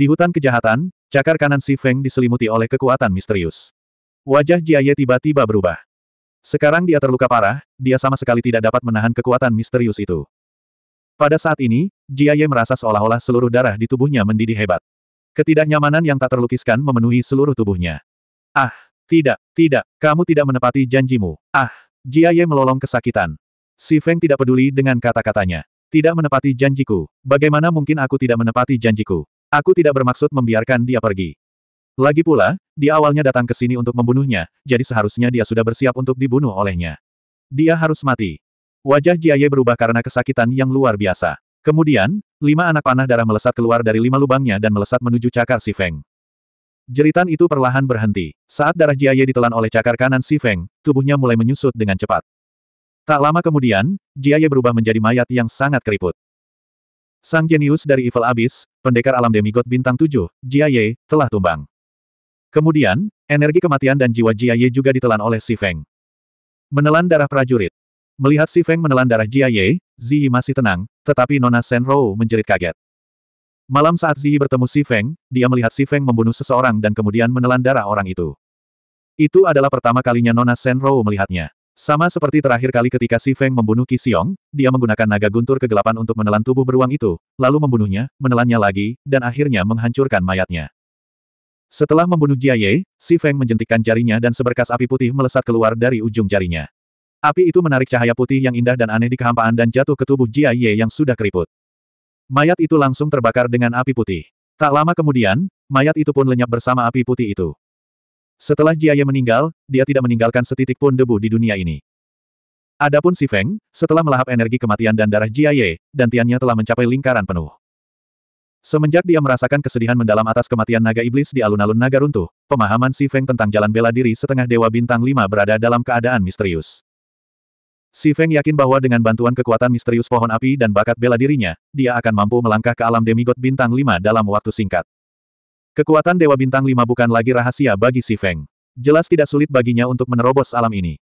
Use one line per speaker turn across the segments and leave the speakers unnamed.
Di hutan kejahatan, cakar kanan Si Feng diselimuti oleh kekuatan misterius. Wajah Jia Ye tiba-tiba berubah. Sekarang dia terluka parah, dia sama sekali tidak dapat menahan kekuatan misterius itu. Pada saat ini, Jia Ye merasa seolah-olah seluruh darah di tubuhnya mendidih hebat. Ketidaknyamanan yang tak terlukiskan memenuhi seluruh tubuhnya. Ah, tidak, tidak, kamu tidak menepati janjimu. Ah, Jia Ye melolong kesakitan. Si Feng tidak peduli dengan kata-katanya. Tidak menepati janjiku. Bagaimana mungkin aku tidak menepati janjiku? Aku tidak bermaksud membiarkan dia pergi. Lagi pula, dia awalnya datang ke sini untuk membunuhnya, jadi seharusnya dia sudah bersiap untuk dibunuh olehnya. Dia harus mati. Wajah Jiaye berubah karena kesakitan yang luar biasa. Kemudian, lima anak panah darah melesat keluar dari lima lubangnya dan melesat menuju cakar si Feng. Jeritan itu perlahan berhenti. Saat darah Jiaye ditelan oleh cakar kanan si Feng, tubuhnya mulai menyusut dengan cepat. Tak lama kemudian, Jiaye berubah menjadi mayat yang sangat keriput. Sang jenius dari Evil Abyss, pendekar alam demigod bintang Tujuh, Jia Ye, telah tumbang. Kemudian, energi kematian dan jiwa Jia Ye juga ditelan oleh Si Feng. Menelan darah prajurit. Melihat Si Feng menelan darah Jia Ye, Ziyi masih tenang, tetapi Nona Sen Rou menjerit kaget. Malam saat Ziyi bertemu Si Feng, dia melihat Si Feng membunuh seseorang dan kemudian menelan darah orang itu. Itu adalah pertama kalinya Nona Sen Rou melihatnya. Sama seperti terakhir kali ketika Si Feng membunuh Kisiong, dia menggunakan naga guntur kegelapan untuk menelan tubuh beruang itu, lalu membunuhnya, menelannya lagi, dan akhirnya menghancurkan mayatnya. Setelah membunuh Jia Ye, Si Feng menjentikkan jarinya dan seberkas api putih melesat keluar dari ujung jarinya. Api itu menarik cahaya putih yang indah dan aneh di kehampaan dan jatuh ke tubuh Jia Ye yang sudah keriput. Mayat itu langsung terbakar dengan api putih. Tak lama kemudian, mayat itu pun lenyap bersama api putih itu. Setelah Jiaye meninggal, dia tidak meninggalkan setitik pun debu di dunia ini. Adapun si Feng, setelah melahap energi kematian dan darah Jiaye, dantiannya telah mencapai lingkaran penuh. Semenjak dia merasakan kesedihan mendalam atas kematian naga iblis di alun-alun naga runtuh, pemahaman si Feng tentang jalan bela diri setengah dewa bintang lima berada dalam keadaan misterius. Si Feng yakin bahwa dengan bantuan kekuatan misterius pohon api dan bakat bela dirinya, dia akan mampu melangkah ke alam demigod bintang lima dalam waktu singkat. Kekuatan Dewa Bintang 5 bukan lagi rahasia bagi Si Feng. Jelas tidak sulit baginya untuk menerobos alam ini.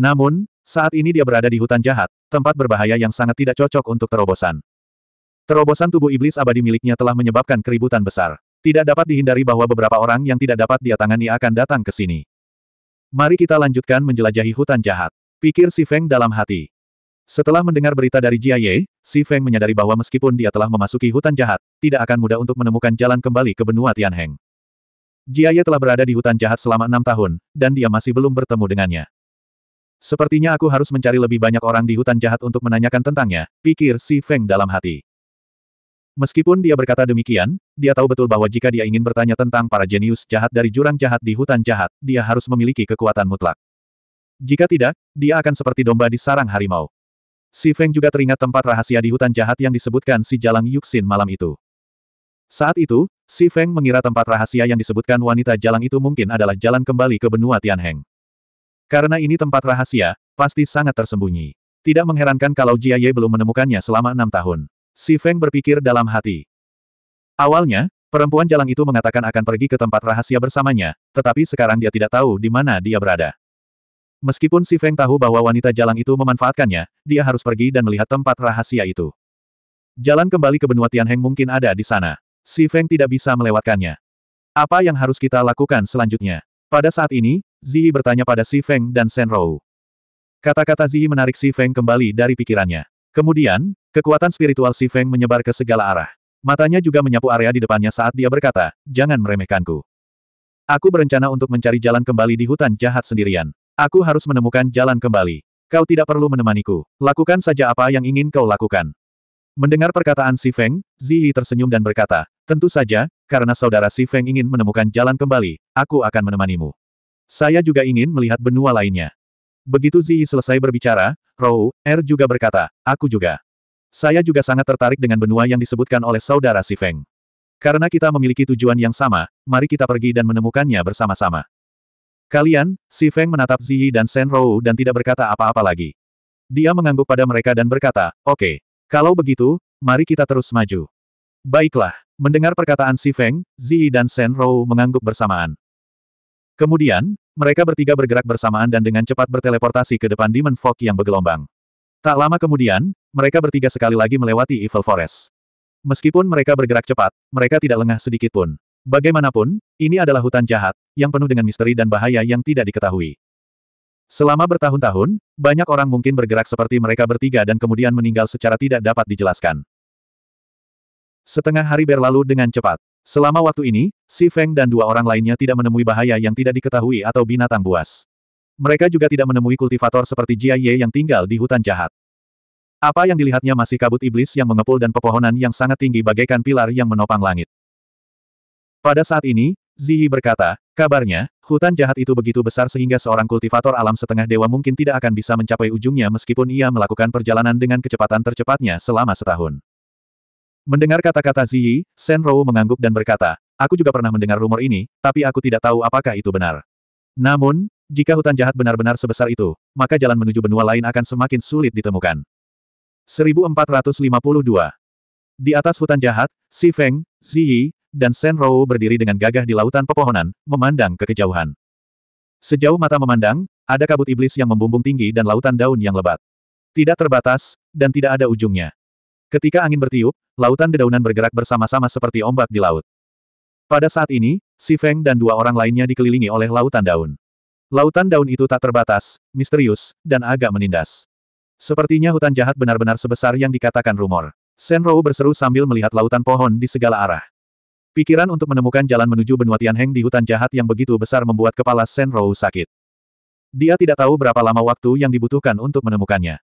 Namun, saat ini dia berada di hutan jahat, tempat berbahaya yang sangat tidak cocok untuk terobosan. Terobosan tubuh iblis abadi miliknya telah menyebabkan keributan besar. Tidak dapat dihindari bahwa beberapa orang yang tidak dapat dia tangani akan datang ke sini. Mari kita lanjutkan menjelajahi hutan jahat. Pikir Si Feng dalam hati. Setelah mendengar berita dari Jia Ye, Si Feng menyadari bahwa meskipun dia telah memasuki hutan jahat, tidak akan mudah untuk menemukan jalan kembali ke benua Tianheng. Jia Ye telah berada di hutan jahat selama enam tahun, dan dia masih belum bertemu dengannya. Sepertinya aku harus mencari lebih banyak orang di hutan jahat untuk menanyakan tentangnya, pikir Si Feng dalam hati. Meskipun dia berkata demikian, dia tahu betul bahwa jika dia ingin bertanya tentang para jenius jahat dari jurang jahat di hutan jahat, dia harus memiliki kekuatan mutlak. Jika tidak, dia akan seperti domba di sarang harimau. Si Feng juga teringat tempat rahasia di hutan jahat yang disebutkan si Jalang Yuxin malam itu. Saat itu, si Feng mengira tempat rahasia yang disebutkan wanita Jalang itu mungkin adalah jalan kembali ke benua Tianheng. Karena ini tempat rahasia, pasti sangat tersembunyi. Tidak mengherankan kalau Jia Ye belum menemukannya selama enam tahun. Si Feng berpikir dalam hati. Awalnya, perempuan jalang itu mengatakan akan pergi ke tempat rahasia bersamanya, tetapi sekarang dia tidak tahu di mana dia berada. Meskipun Si Feng tahu bahwa wanita jalan itu memanfaatkannya, dia harus pergi dan melihat tempat rahasia itu. Jalan kembali ke benua Tianheng mungkin ada di sana. Si Feng tidak bisa melewatkannya. Apa yang harus kita lakukan selanjutnya? Pada saat ini, Ziyi bertanya pada Si Feng dan Shen Rou. Kata-kata Ziyi menarik Si Feng kembali dari pikirannya. Kemudian, kekuatan spiritual Si Feng menyebar ke segala arah. Matanya juga menyapu area di depannya saat dia berkata, jangan meremehkanku. Aku berencana untuk mencari jalan kembali di hutan jahat sendirian. Aku harus menemukan jalan kembali. Kau tidak perlu menemaniku. Lakukan saja apa yang ingin kau lakukan. Mendengar perkataan Si Feng, Ziyi tersenyum dan berkata, Tentu saja, karena saudara Si Feng ingin menemukan jalan kembali, aku akan menemanimu. Saya juga ingin melihat benua lainnya. Begitu Ziyi selesai berbicara, Rou, Er juga berkata, aku juga. Saya juga sangat tertarik dengan benua yang disebutkan oleh saudara Si Feng. Karena kita memiliki tujuan yang sama, mari kita pergi dan menemukannya bersama-sama. Kalian, si Feng menatap Ziyi dan Shen Rou dan tidak berkata apa-apa lagi. Dia mengangguk pada mereka dan berkata, oke, okay, kalau begitu, mari kita terus maju. Baiklah, mendengar perkataan si Feng, Ziyi dan Shen Rou mengangguk bersamaan. Kemudian, mereka bertiga bergerak bersamaan dan dengan cepat berteleportasi ke depan Demon Fog yang bergelombang. Tak lama kemudian, mereka bertiga sekali lagi melewati Evil Forest. Meskipun mereka bergerak cepat, mereka tidak lengah sedikit pun. Bagaimanapun, ini adalah hutan jahat, yang penuh dengan misteri dan bahaya yang tidak diketahui. Selama bertahun-tahun, banyak orang mungkin bergerak seperti mereka bertiga dan kemudian meninggal secara tidak dapat dijelaskan. Setengah hari berlalu dengan cepat. Selama waktu ini, Si Feng dan dua orang lainnya tidak menemui bahaya yang tidak diketahui atau binatang buas. Mereka juga tidak menemui kultivator seperti Jia Ye yang tinggal di hutan jahat. Apa yang dilihatnya masih kabut iblis yang mengepul dan pepohonan yang sangat tinggi bagaikan pilar yang menopang langit. Pada saat ini, Ziyi berkata, kabarnya, hutan jahat itu begitu besar sehingga seorang kultivator alam setengah dewa mungkin tidak akan bisa mencapai ujungnya meskipun ia melakukan perjalanan dengan kecepatan tercepatnya selama setahun. Mendengar kata-kata Ziyi, Rou mengangguk dan berkata, aku juga pernah mendengar rumor ini, tapi aku tidak tahu apakah itu benar. Namun, jika hutan jahat benar-benar sebesar itu, maka jalan menuju benua lain akan semakin sulit ditemukan. 1452 Di atas hutan jahat, Si Feng, Ziyi, dan Sen Rou berdiri dengan gagah di lautan pepohonan, memandang ke kejauhan. Sejauh mata memandang, ada kabut iblis yang membumbung tinggi dan lautan daun yang lebat. Tidak terbatas, dan tidak ada ujungnya. Ketika angin bertiup, lautan dedaunan bergerak bersama-sama seperti ombak di laut. Pada saat ini, Si Feng dan dua orang lainnya dikelilingi oleh lautan daun. Lautan daun itu tak terbatas, misterius, dan agak menindas. Sepertinya hutan jahat benar-benar sebesar yang dikatakan rumor. Rou berseru sambil melihat lautan pohon di segala arah. Pikiran untuk menemukan jalan menuju benua Tianheng di hutan jahat yang begitu besar membuat kepala Shen Rou sakit. Dia tidak tahu berapa lama waktu yang dibutuhkan untuk menemukannya.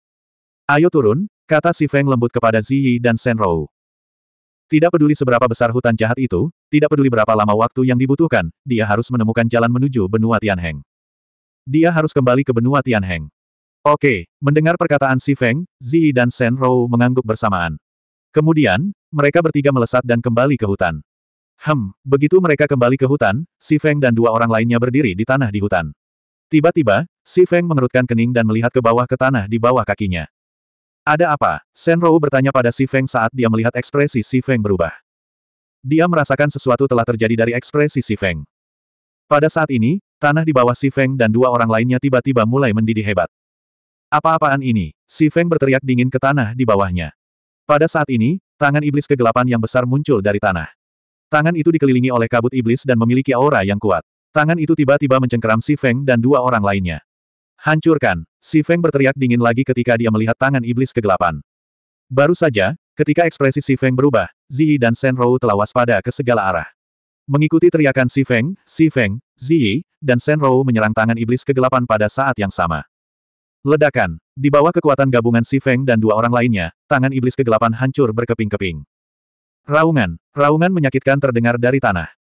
Ayo turun, kata si Feng lembut kepada Ziyi dan Shen Rou. Tidak peduli seberapa besar hutan jahat itu, tidak peduli berapa lama waktu yang dibutuhkan, dia harus menemukan jalan menuju benua Tianheng. Dia harus kembali ke benua Tianheng. Oke, mendengar perkataan Si Feng, Zi dan Shen Rou mengangguk bersamaan. Kemudian, mereka bertiga melesat dan kembali ke hutan. Hem, begitu mereka kembali ke hutan, Si Feng dan dua orang lainnya berdiri di tanah di hutan. Tiba-tiba, Si Feng mengerutkan kening dan melihat ke bawah ke tanah di bawah kakinya. Ada apa? Shen Rou bertanya pada Si Feng saat dia melihat ekspresi Si Feng berubah. Dia merasakan sesuatu telah terjadi dari ekspresi Si Feng. Pada saat ini, tanah di bawah Si Feng dan dua orang lainnya tiba-tiba mulai mendidih hebat. Apa-apaan ini? Si Feng berteriak dingin ke tanah di bawahnya. Pada saat ini, tangan iblis kegelapan yang besar muncul dari tanah. Tangan itu dikelilingi oleh kabut iblis dan memiliki aura yang kuat. Tangan itu tiba-tiba mencengkeram Si Feng dan dua orang lainnya. Hancurkan! Si Feng berteriak dingin lagi ketika dia melihat tangan iblis kegelapan. Baru saja, ketika ekspresi Si Feng berubah, Ziyi dan Shen Rou telah waspada ke segala arah. Mengikuti teriakan Si Feng, Si Feng, Ziyi, dan Shen Rou menyerang tangan iblis kegelapan pada saat yang sama. Ledakan! Di bawah kekuatan gabungan Si Feng dan dua orang lainnya, tangan iblis kegelapan hancur berkeping-keping. Raungan. Raungan menyakitkan terdengar dari tanah.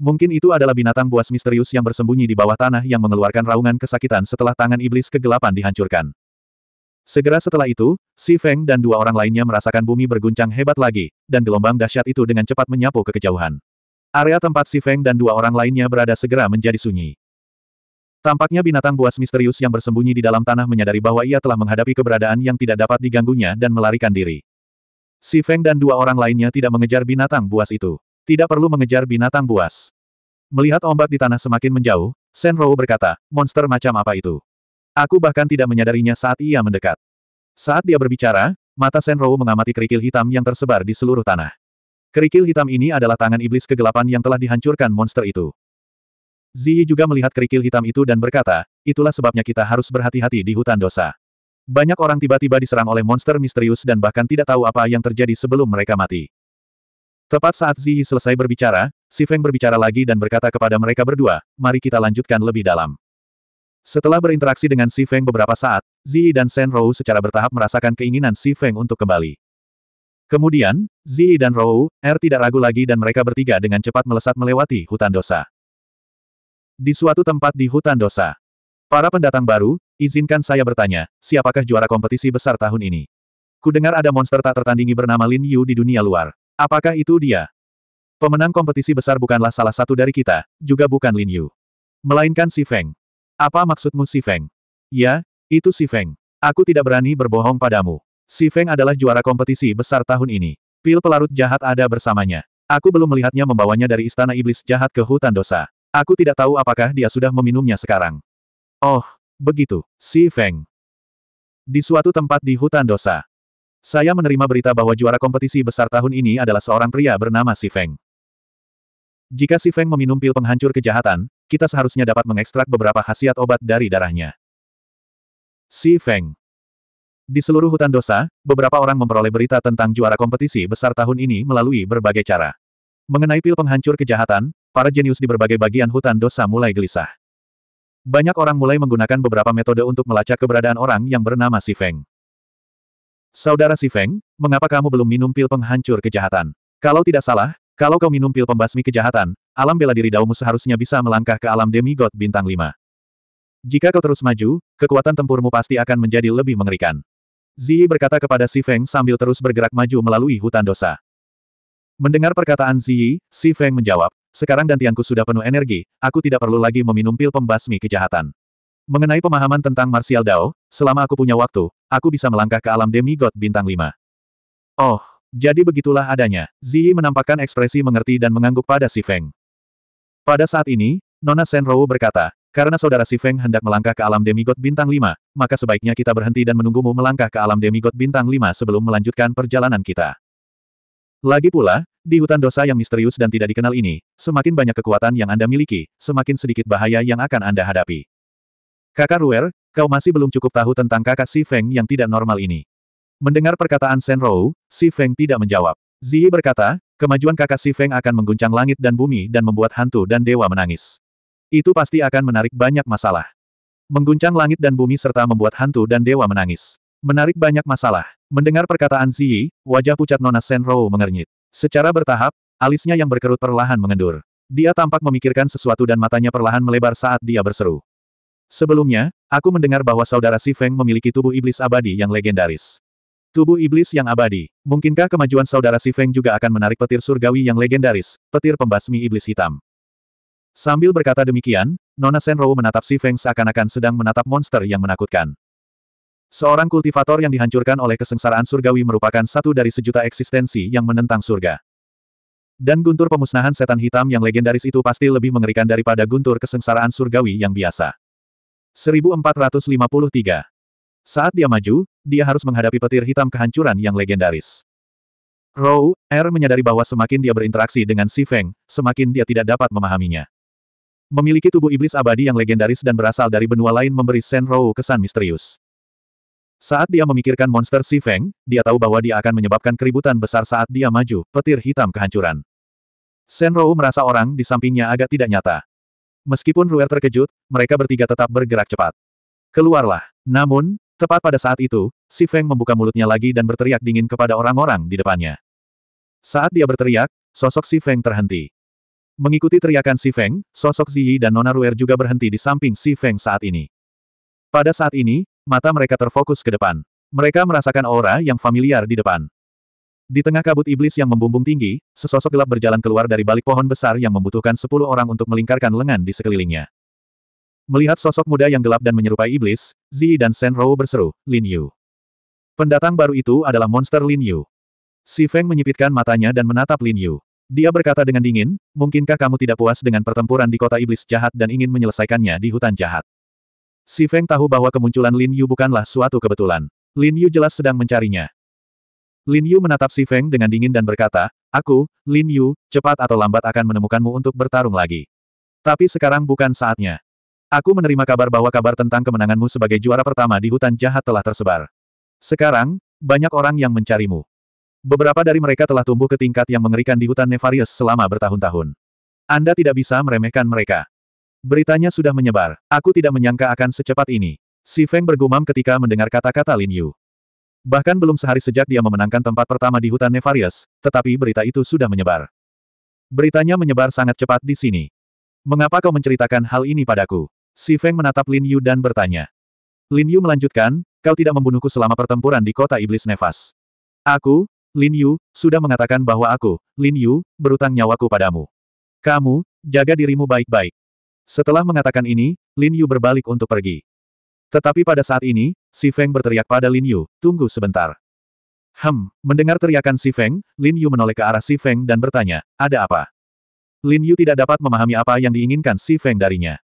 Mungkin itu adalah binatang buas misterius yang bersembunyi di bawah tanah yang mengeluarkan raungan kesakitan setelah tangan iblis kegelapan dihancurkan. Segera setelah itu, Si Feng dan dua orang lainnya merasakan bumi berguncang hebat lagi, dan gelombang dahsyat itu dengan cepat menyapu ke kejauhan. Area tempat Si Feng dan dua orang lainnya berada segera menjadi sunyi. Tampaknya binatang buas misterius yang bersembunyi di dalam tanah menyadari bahwa ia telah menghadapi keberadaan yang tidak dapat diganggunya dan melarikan diri. Si Feng dan dua orang lainnya tidak mengejar binatang buas itu. Tidak perlu mengejar binatang buas. Melihat ombak di tanah semakin menjauh, Shen Rou berkata, monster macam apa itu? Aku bahkan tidak menyadarinya saat ia mendekat. Saat dia berbicara, mata Shen Rou mengamati kerikil hitam yang tersebar di seluruh tanah. Kerikil hitam ini adalah tangan iblis kegelapan yang telah dihancurkan monster itu. Ziyi juga melihat kerikil hitam itu dan berkata, itulah sebabnya kita harus berhati-hati di hutan dosa. Banyak orang tiba-tiba diserang oleh monster misterius dan bahkan tidak tahu apa yang terjadi sebelum mereka mati. Tepat saat Ziyi selesai berbicara, Si Feng berbicara lagi dan berkata kepada mereka berdua, mari kita lanjutkan lebih dalam. Setelah berinteraksi dengan Si Feng beberapa saat, Ziyi dan Shen Rou secara bertahap merasakan keinginan Si Feng untuk kembali. Kemudian, Ziyi dan Rou, Er tidak ragu lagi dan mereka bertiga dengan cepat melesat melewati hutan dosa. Di suatu tempat di hutan dosa, Para pendatang baru, izinkan saya bertanya, siapakah juara kompetisi besar tahun ini? Kudengar ada monster tak tertandingi bernama Lin Yu di dunia luar. Apakah itu dia? Pemenang kompetisi besar bukanlah salah satu dari kita, juga bukan Lin Yu. Melainkan si Feng. Apa maksudmu si Feng? Ya, itu si Feng. Aku tidak berani berbohong padamu. Si Feng adalah juara kompetisi besar tahun ini. Pil pelarut jahat ada bersamanya. Aku belum melihatnya membawanya dari istana iblis jahat ke hutan dosa. Aku tidak tahu apakah dia sudah meminumnya sekarang. Oh, begitu, si Feng. Di suatu tempat di hutan dosa. Saya menerima berita bahwa juara kompetisi besar tahun ini adalah seorang pria bernama si Feng. Jika si Feng meminum pil penghancur kejahatan, kita seharusnya dapat mengekstrak beberapa khasiat obat dari darahnya. Si Feng. Di seluruh hutan dosa, beberapa orang memperoleh berita tentang juara kompetisi besar tahun ini melalui berbagai cara. Mengenai pil penghancur kejahatan, para jenius di berbagai bagian hutan dosa mulai gelisah. Banyak orang mulai menggunakan beberapa metode untuk melacak keberadaan orang yang bernama Si Feng. Saudara Si Feng, mengapa kamu belum minum pil penghancur kejahatan? Kalau tidak salah, kalau kau minum pil pembasmi kejahatan, alam bela diri daumu seharusnya bisa melangkah ke alam demigod bintang 5. Jika kau terus maju, kekuatan tempurmu pasti akan menjadi lebih mengerikan. Ziyi berkata kepada Si Feng sambil terus bergerak maju melalui hutan dosa. Mendengar perkataan Ziyi, Si Feng menjawab, sekarang dantianku sudah penuh energi, aku tidak perlu lagi meminum pil pembasmi kejahatan. Mengenai pemahaman tentang Martial Dao, selama aku punya waktu, aku bisa melangkah ke alam demi demigod bintang 5. Oh, jadi begitulah adanya. Ziyi menampakkan ekspresi mengerti dan mengangguk pada Si Feng. Pada saat ini, Nona Senrou berkata, karena saudara Si Feng hendak melangkah ke alam demi demigod bintang 5, maka sebaiknya kita berhenti dan menunggumu melangkah ke alam demi demigod bintang 5 sebelum melanjutkan perjalanan kita. Lagi pula, di hutan dosa yang misterius dan tidak dikenal ini, semakin banyak kekuatan yang Anda miliki, semakin sedikit bahaya yang akan Anda hadapi. Kakak Ruer, kau masih belum cukup tahu tentang kakak Si Feng yang tidak normal ini. Mendengar perkataan Shen Rou, Si Feng tidak menjawab. Ziyi berkata, kemajuan kakak Si Feng akan mengguncang langit dan bumi dan membuat hantu dan dewa menangis. Itu pasti akan menarik banyak masalah. Mengguncang langit dan bumi serta membuat hantu dan dewa menangis. Menarik banyak masalah. Mendengar perkataan Xi, wajah pucat Nona Senrou mengernyit. Secara bertahap, alisnya yang berkerut perlahan mengendur. Dia tampak memikirkan sesuatu dan matanya perlahan melebar saat dia berseru. Sebelumnya, aku mendengar bahwa saudara Si Feng memiliki tubuh iblis abadi yang legendaris. Tubuh iblis yang abadi. Mungkinkah kemajuan saudara Si Feng juga akan menarik petir surgawi yang legendaris, petir pembasmi iblis hitam? Sambil berkata demikian, Nona Senrou menatap Si Feng seakan-akan sedang menatap monster yang menakutkan. Seorang kultivator yang dihancurkan oleh kesengsaraan surgawi merupakan satu dari sejuta eksistensi yang menentang surga. Dan guntur pemusnahan setan hitam yang legendaris itu pasti lebih mengerikan daripada guntur kesengsaraan surgawi yang biasa. 1453 Saat dia maju, dia harus menghadapi petir hitam kehancuran yang legendaris. Rou, Er menyadari bahwa semakin dia berinteraksi dengan Si Feng, semakin dia tidak dapat memahaminya. Memiliki tubuh iblis abadi yang legendaris dan berasal dari benua lain memberi Sen Rou kesan misterius. Saat dia memikirkan monster Si Feng, dia tahu bahwa dia akan menyebabkan keributan besar saat dia maju, petir hitam kehancuran. Rou merasa orang di sampingnya agak tidak nyata. Meskipun Ruer terkejut, mereka bertiga tetap bergerak cepat. Keluarlah. Namun, tepat pada saat itu, Si Feng membuka mulutnya lagi dan berteriak dingin kepada orang-orang di depannya. Saat dia berteriak, sosok Si Feng terhenti. Mengikuti teriakan Si Feng, sosok Ziyi dan Nona Ruer juga berhenti di samping Si Feng saat ini. Pada saat ini, mata mereka terfokus ke depan. Mereka merasakan aura yang familiar di depan. Di tengah kabut iblis yang membumbung tinggi, sesosok gelap berjalan keluar dari balik pohon besar yang membutuhkan sepuluh orang untuk melingkarkan lengan di sekelilingnya. Melihat sosok muda yang gelap dan menyerupai iblis, Zi dan Rou berseru, Lin Yu. Pendatang baru itu adalah monster Lin Yu. Si Feng menyipitkan matanya dan menatap Lin Yu. Dia berkata dengan dingin, mungkinkah kamu tidak puas dengan pertempuran di kota iblis jahat dan ingin menyelesaikannya di hutan jahat? Si Feng tahu bahwa kemunculan Lin Yu bukanlah suatu kebetulan. Lin Yu jelas sedang mencarinya. Lin Yu menatap Si Feng dengan dingin dan berkata, Aku, Lin Yu, cepat atau lambat akan menemukanmu untuk bertarung lagi. Tapi sekarang bukan saatnya. Aku menerima kabar bahwa kabar tentang kemenanganmu sebagai juara pertama di hutan jahat telah tersebar. Sekarang, banyak orang yang mencarimu. Beberapa dari mereka telah tumbuh ke tingkat yang mengerikan di hutan Nefarius selama bertahun-tahun. Anda tidak bisa meremehkan mereka. Beritanya sudah menyebar. Aku tidak menyangka akan secepat ini. Si Feng bergumam ketika mendengar kata-kata Lin Yu. Bahkan belum sehari sejak dia memenangkan tempat pertama di hutan Nevarius, tetapi berita itu sudah menyebar. Beritanya menyebar sangat cepat di sini. Mengapa kau menceritakan hal ini padaku? Si Feng menatap Lin Yu dan bertanya. Lin Yu melanjutkan, kau tidak membunuhku selama pertempuran di kota iblis nefas. Aku, Lin Yu, sudah mengatakan bahwa aku, Lin Yu, berutang nyawaku padamu. Kamu, jaga dirimu baik-baik. Setelah mengatakan ini, Lin Yu berbalik untuk pergi. Tetapi pada saat ini, Si Feng berteriak pada Lin Yu, tunggu sebentar. Hem, mendengar teriakan Si Feng, Lin Yu menoleh ke arah Si Feng dan bertanya, ada apa? Lin Yu tidak dapat memahami apa yang diinginkan Si Feng darinya.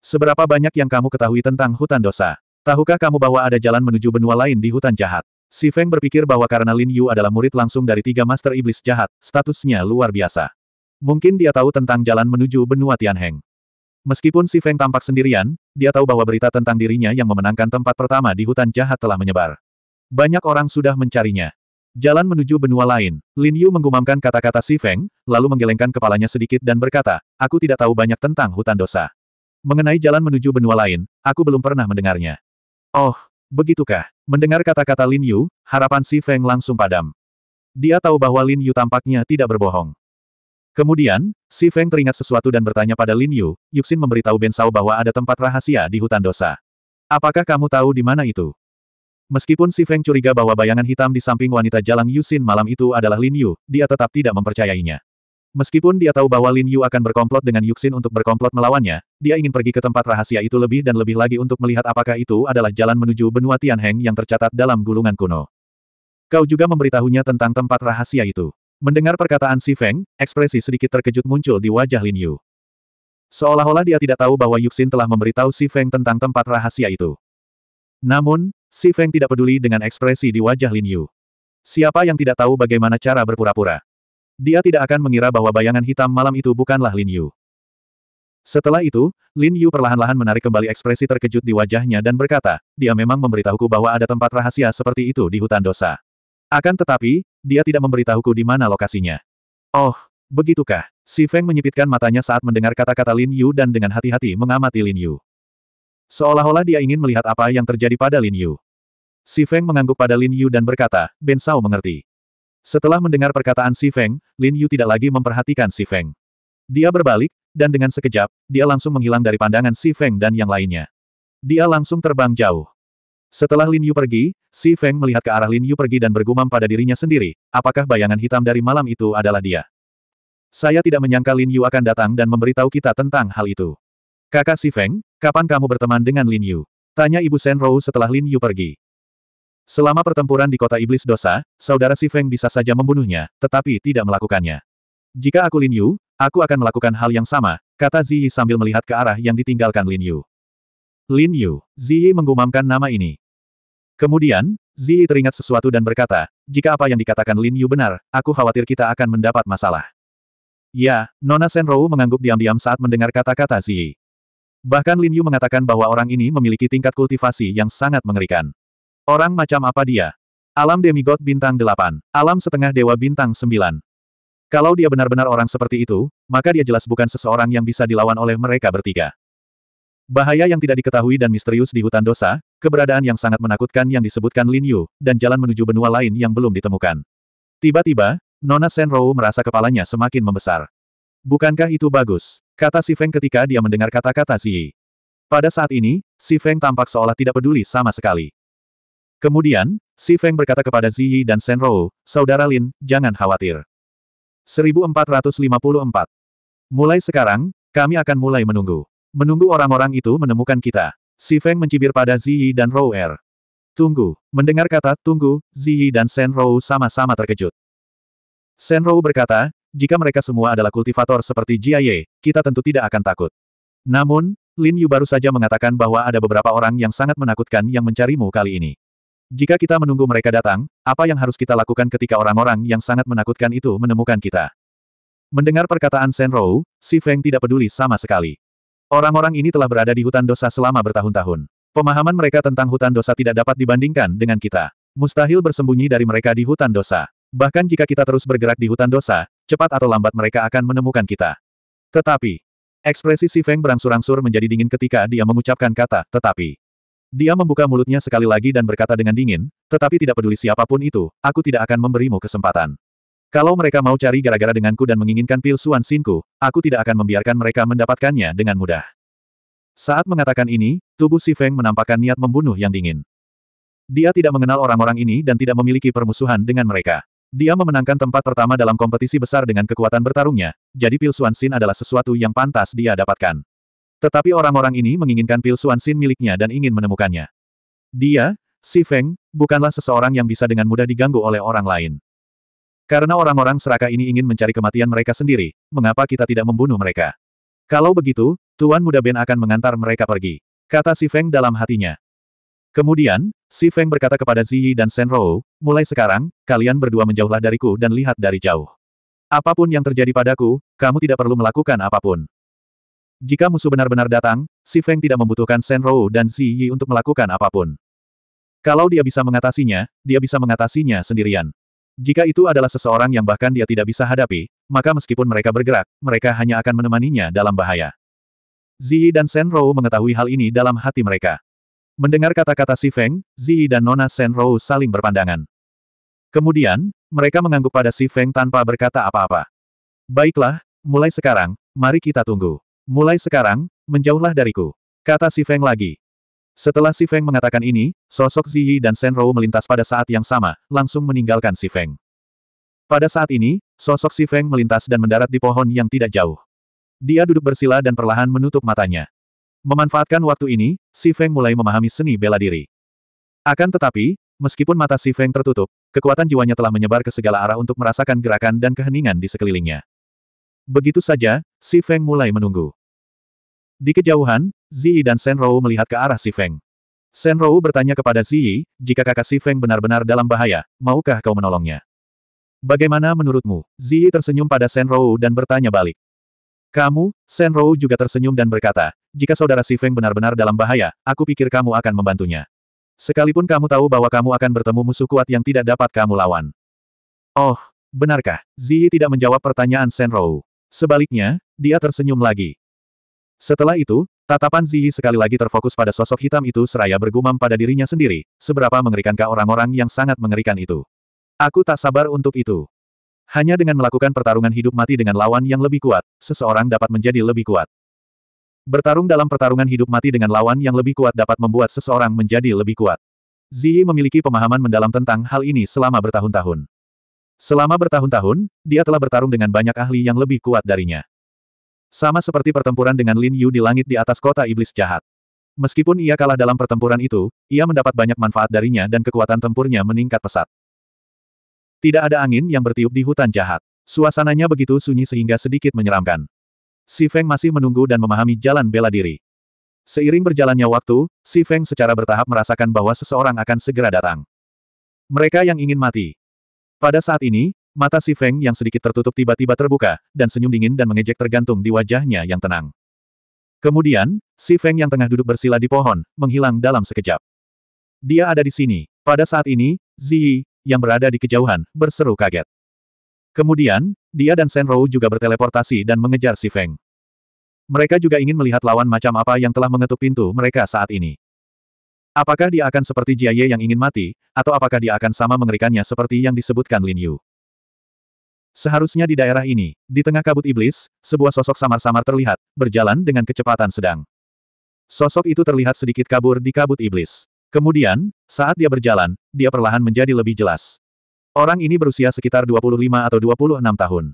Seberapa banyak yang kamu ketahui tentang hutan dosa? Tahukah kamu bahwa ada jalan menuju benua lain di hutan jahat? Si Feng berpikir bahwa karena Lin Yu adalah murid langsung dari tiga master iblis jahat, statusnya luar biasa. Mungkin dia tahu tentang jalan menuju benua Tianheng. Meskipun Si Feng tampak sendirian, dia tahu bahwa berita tentang dirinya yang memenangkan tempat pertama di hutan jahat telah menyebar. Banyak orang sudah mencarinya. Jalan menuju benua lain, Lin Yu menggumamkan kata-kata Si Feng, lalu menggelengkan kepalanya sedikit dan berkata, aku tidak tahu banyak tentang hutan dosa. Mengenai jalan menuju benua lain, aku belum pernah mendengarnya. Oh, begitukah? Mendengar kata-kata Lin Yu, harapan Si Feng langsung padam. Dia tahu bahwa Lin Yu tampaknya tidak berbohong. Kemudian, Si Feng teringat sesuatu dan bertanya pada Lin Yu, Yuxin memberitahu Ben Sao bahwa ada tempat rahasia di hutan dosa. Apakah kamu tahu di mana itu? Meskipun Si Feng curiga bahwa bayangan hitam di samping wanita jalan Yuxin malam itu adalah Lin Yu, dia tetap tidak mempercayainya. Meskipun dia tahu bahwa Lin Yu akan berkomplot dengan Yuxin untuk berkomplot melawannya, dia ingin pergi ke tempat rahasia itu lebih dan lebih lagi untuk melihat apakah itu adalah jalan menuju benua Tianheng yang tercatat dalam gulungan kuno. Kau juga memberitahunya tentang tempat rahasia itu. Mendengar perkataan Si Feng, ekspresi sedikit terkejut muncul di wajah Lin Yu. Seolah-olah dia tidak tahu bahwa Yuxin telah memberitahu Si Feng tentang tempat rahasia itu. Namun, Si Feng tidak peduli dengan ekspresi di wajah Lin Yu. Siapa yang tidak tahu bagaimana cara berpura-pura? Dia tidak akan mengira bahwa bayangan hitam malam itu bukanlah Lin Yu. Setelah itu, Lin Yu perlahan-lahan menarik kembali ekspresi terkejut di wajahnya dan berkata, dia memang memberitahuku bahwa ada tempat rahasia seperti itu di hutan dosa. Akan tetapi, dia tidak memberitahuku di mana lokasinya. Oh, begitukah? Si Feng menyipitkan matanya saat mendengar kata-kata Lin Yu dan dengan hati-hati mengamati Lin Yu. Seolah-olah dia ingin melihat apa yang terjadi pada Lin Yu. Si Feng mengangguk pada Lin Yu dan berkata, Ben Shao mengerti. Setelah mendengar perkataan Si Feng, Lin Yu tidak lagi memperhatikan Si Feng. Dia berbalik, dan dengan sekejap, dia langsung menghilang dari pandangan Si Feng dan yang lainnya. Dia langsung terbang jauh. Setelah Lin Yu pergi, Si Feng melihat ke arah Lin Yu pergi dan bergumam pada dirinya sendiri, apakah bayangan hitam dari malam itu adalah dia? Saya tidak menyangka Lin Yu akan datang dan memberitahu kita tentang hal itu. Kakak Si Feng, kapan kamu berteman dengan Lin Yu? Tanya Ibu Shen Rou setelah Lin Yu pergi. Selama pertempuran di kota iblis dosa, saudara Si Feng bisa saja membunuhnya, tetapi tidak melakukannya. Jika aku Lin Yu, aku akan melakukan hal yang sama, kata Ziyi sambil melihat ke arah yang ditinggalkan Lin Yu. Lin Yu. Ziyi menggumamkan nama ini. Kemudian, Ziyi teringat sesuatu dan berkata, jika apa yang dikatakan Lin Yu benar, aku khawatir kita akan mendapat masalah. Ya, Nona Senrou mengangguk diam-diam saat mendengar kata-kata Ziyi. Bahkan Lin Yu mengatakan bahwa orang ini memiliki tingkat kultivasi yang sangat mengerikan. Orang macam apa dia? Alam demigod bintang 8, alam setengah dewa bintang 9. Kalau dia benar-benar orang seperti itu, maka dia jelas bukan seseorang yang bisa dilawan oleh mereka bertiga. Bahaya yang tidak diketahui dan misterius di hutan dosa, keberadaan yang sangat menakutkan yang disebutkan Lin Yu, dan jalan menuju benua lain yang belum ditemukan. Tiba-tiba, Nona Rou merasa kepalanya semakin membesar. Bukankah itu bagus? Kata Si Feng ketika dia mendengar kata-kata Yi. Pada saat ini, Si Feng tampak seolah tidak peduli sama sekali. Kemudian, Si Feng berkata kepada Yi dan Rou, Saudara Lin, jangan khawatir. 1454. Mulai sekarang, kami akan mulai menunggu. Menunggu orang-orang itu menemukan kita. Si Feng mencibir pada Ziyi dan Rou Er. Tunggu. Mendengar kata tunggu, Ziyi dan Shen Rou sama-sama terkejut. Shen Rou berkata, jika mereka semua adalah kultivator seperti Jia Ye, kita tentu tidak akan takut. Namun, Lin Yu baru saja mengatakan bahwa ada beberapa orang yang sangat menakutkan yang mencarimu kali ini. Jika kita menunggu mereka datang, apa yang harus kita lakukan ketika orang-orang yang sangat menakutkan itu menemukan kita? Mendengar perkataan Shen Rou, si Feng tidak peduli sama sekali. Orang-orang ini telah berada di hutan dosa selama bertahun-tahun. Pemahaman mereka tentang hutan dosa tidak dapat dibandingkan dengan kita. Mustahil bersembunyi dari mereka di hutan dosa. Bahkan jika kita terus bergerak di hutan dosa, cepat atau lambat mereka akan menemukan kita. Tetapi, ekspresi Si Feng berangsur-angsur menjadi dingin ketika dia mengucapkan kata, tetapi. Dia membuka mulutnya sekali lagi dan berkata dengan dingin, tetapi tidak peduli siapapun itu, aku tidak akan memberimu kesempatan. Kalau mereka mau cari gara-gara denganku dan menginginkan pil Suan Sinku, aku tidak akan membiarkan mereka mendapatkannya dengan mudah. Saat mengatakan ini, tubuh Si Feng menampakkan niat membunuh yang dingin. Dia tidak mengenal orang-orang ini dan tidak memiliki permusuhan dengan mereka. Dia memenangkan tempat pertama dalam kompetisi besar dengan kekuatan bertarungnya, jadi Pilsuan Sin adalah sesuatu yang pantas dia dapatkan. Tetapi orang-orang ini menginginkan Pilsuan Sin miliknya dan ingin menemukannya. Dia, Si Feng, bukanlah seseorang yang bisa dengan mudah diganggu oleh orang lain. Karena orang-orang seraka ini ingin mencari kematian mereka sendiri, mengapa kita tidak membunuh mereka? Kalau begitu, Tuan Muda Ben akan mengantar mereka pergi. Kata Si Feng dalam hatinya. Kemudian, Si Feng berkata kepada Ziyi dan Shen Rou, mulai sekarang, kalian berdua menjauhlah dariku dan lihat dari jauh. Apapun yang terjadi padaku, kamu tidak perlu melakukan apapun. Jika musuh benar-benar datang, Si Feng tidak membutuhkan Shen Rou dan Ziyi untuk melakukan apapun. Kalau dia bisa mengatasinya, dia bisa mengatasinya sendirian. Jika itu adalah seseorang yang bahkan dia tidak bisa hadapi, maka meskipun mereka bergerak, mereka hanya akan menemaninya dalam bahaya. Ziyi dan Shen Rou mengetahui hal ini dalam hati mereka. Mendengar kata-kata Si Feng, Ziyi dan Nona Shen Rou saling berpandangan. Kemudian, mereka mengangguk pada Si Feng tanpa berkata apa-apa. Baiklah, mulai sekarang, mari kita tunggu. Mulai sekarang, menjauhlah dariku. Kata Si Feng lagi. Setelah Si Feng mengatakan ini, sosok Ziyi dan Senrou melintas pada saat yang sama, langsung meninggalkan Si Feng. Pada saat ini, sosok Si Feng melintas dan mendarat di pohon yang tidak jauh. Dia duduk bersila dan perlahan menutup matanya. Memanfaatkan waktu ini, Si Feng mulai memahami seni bela diri. Akan tetapi, meskipun mata Si Feng tertutup, kekuatan jiwanya telah menyebar ke segala arah untuk merasakan gerakan dan keheningan di sekelilingnya. Begitu saja, Si Feng mulai menunggu. Di kejauhan, Ziyi dan Senrou melihat ke arah Si Feng. Senrou bertanya kepada Ziyi, jika kakak Si Feng benar-benar dalam bahaya, maukah kau menolongnya? Bagaimana menurutmu? Ziyi tersenyum pada Senrou dan bertanya balik. Kamu, Senrou juga tersenyum dan berkata, jika saudara Si Feng benar-benar dalam bahaya, aku pikir kamu akan membantunya. Sekalipun kamu tahu bahwa kamu akan bertemu musuh kuat yang tidak dapat kamu lawan. Oh, benarkah? Ziyi tidak menjawab pertanyaan Senrou. Sebaliknya, dia tersenyum lagi. Setelah itu, Tatapan Ziyi sekali lagi terfokus pada sosok hitam itu seraya bergumam pada dirinya sendiri, seberapa mengerikankah orang-orang yang sangat mengerikan itu. Aku tak sabar untuk itu. Hanya dengan melakukan pertarungan hidup mati dengan lawan yang lebih kuat, seseorang dapat menjadi lebih kuat. Bertarung dalam pertarungan hidup mati dengan lawan yang lebih kuat dapat membuat seseorang menjadi lebih kuat. Ziyi memiliki pemahaman mendalam tentang hal ini selama bertahun-tahun. Selama bertahun-tahun, dia telah bertarung dengan banyak ahli yang lebih kuat darinya. Sama seperti pertempuran dengan Lin Yu di langit di atas kota iblis jahat. Meskipun ia kalah dalam pertempuran itu, ia mendapat banyak manfaat darinya dan kekuatan tempurnya meningkat pesat. Tidak ada angin yang bertiup di hutan jahat. Suasananya begitu sunyi sehingga sedikit menyeramkan. Si Feng masih menunggu dan memahami jalan bela diri. Seiring berjalannya waktu, si Feng secara bertahap merasakan bahwa seseorang akan segera datang. Mereka yang ingin mati. Pada saat ini, Mata si Feng yang sedikit tertutup tiba-tiba terbuka, dan senyum dingin dan mengejek tergantung di wajahnya yang tenang. Kemudian, si Feng yang tengah duduk bersila di pohon, menghilang dalam sekejap. Dia ada di sini. Pada saat ini, Ziyi, yang berada di kejauhan, berseru kaget. Kemudian, dia dan Rou juga berteleportasi dan mengejar si Feng. Mereka juga ingin melihat lawan macam apa yang telah mengetuk pintu mereka saat ini. Apakah dia akan seperti Jia Ye yang ingin mati, atau apakah dia akan sama mengerikannya seperti yang disebutkan Lin Yu? Seharusnya di daerah ini, di tengah kabut iblis, sebuah sosok samar-samar terlihat, berjalan dengan kecepatan sedang. Sosok itu terlihat sedikit kabur di kabut iblis. Kemudian, saat dia berjalan, dia perlahan menjadi lebih jelas. Orang ini berusia sekitar 25 atau 26 tahun.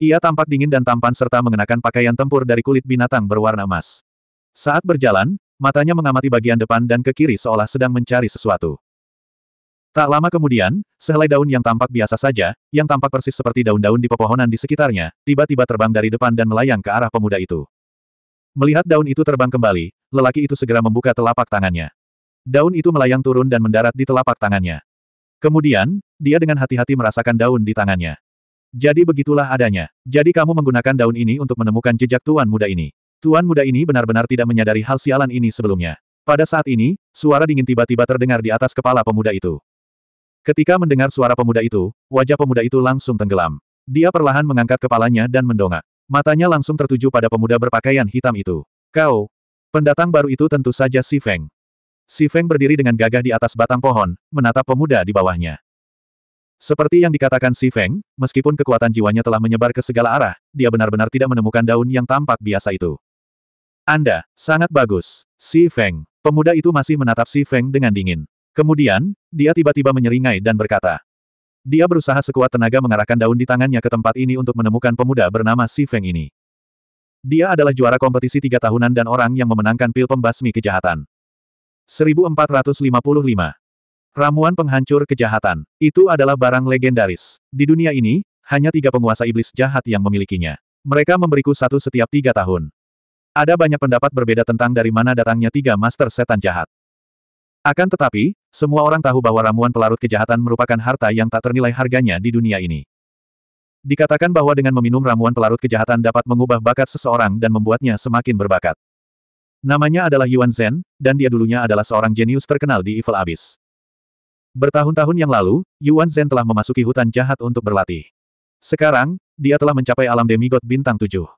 Ia tampak dingin dan tampan serta mengenakan pakaian tempur dari kulit binatang berwarna emas. Saat berjalan, matanya mengamati bagian depan dan ke kiri seolah sedang mencari sesuatu. Tak lama kemudian, sehelai daun yang tampak biasa saja, yang tampak persis seperti daun-daun di pepohonan di sekitarnya, tiba-tiba terbang dari depan dan melayang ke arah pemuda itu. Melihat daun itu terbang kembali, lelaki itu segera membuka telapak tangannya. Daun itu melayang turun dan mendarat di telapak tangannya. Kemudian, dia dengan hati-hati merasakan daun di tangannya. Jadi begitulah adanya. Jadi kamu menggunakan daun ini untuk menemukan jejak tuan muda ini. Tuan muda ini benar-benar tidak menyadari hal sialan ini sebelumnya. Pada saat ini, suara dingin tiba-tiba terdengar di atas kepala pemuda itu. Ketika mendengar suara pemuda itu, wajah pemuda itu langsung tenggelam. Dia perlahan mengangkat kepalanya dan mendongak. Matanya langsung tertuju pada pemuda berpakaian hitam itu. Kau, pendatang baru itu tentu saja Si Feng. Si Feng berdiri dengan gagah di atas batang pohon, menatap pemuda di bawahnya. Seperti yang dikatakan Si Feng, meskipun kekuatan jiwanya telah menyebar ke segala arah, dia benar-benar tidak menemukan daun yang tampak biasa itu. Anda, sangat bagus. Si Feng. Pemuda itu masih menatap Si Feng dengan dingin. Kemudian, dia tiba-tiba menyeringai dan berkata. Dia berusaha sekuat tenaga mengarahkan daun di tangannya ke tempat ini untuk menemukan pemuda bernama Si Feng ini. Dia adalah juara kompetisi tiga tahunan dan orang yang memenangkan pil pembasmi kejahatan. 1455. Ramuan penghancur kejahatan. Itu adalah barang legendaris. Di dunia ini, hanya tiga penguasa iblis jahat yang memilikinya. Mereka memberiku satu setiap tiga tahun. Ada banyak pendapat berbeda tentang dari mana datangnya tiga master setan jahat. Akan tetapi, semua orang tahu bahwa ramuan pelarut kejahatan merupakan harta yang tak ternilai harganya di dunia ini. Dikatakan bahwa dengan meminum ramuan pelarut kejahatan dapat mengubah bakat seseorang dan membuatnya semakin berbakat. Namanya adalah Yuan Zhen, dan dia dulunya adalah seorang jenius terkenal di Evil Abyss. Bertahun-tahun yang lalu, Yuan Zhen telah memasuki hutan jahat untuk berlatih. Sekarang, dia telah mencapai alam demigod bintang tujuh.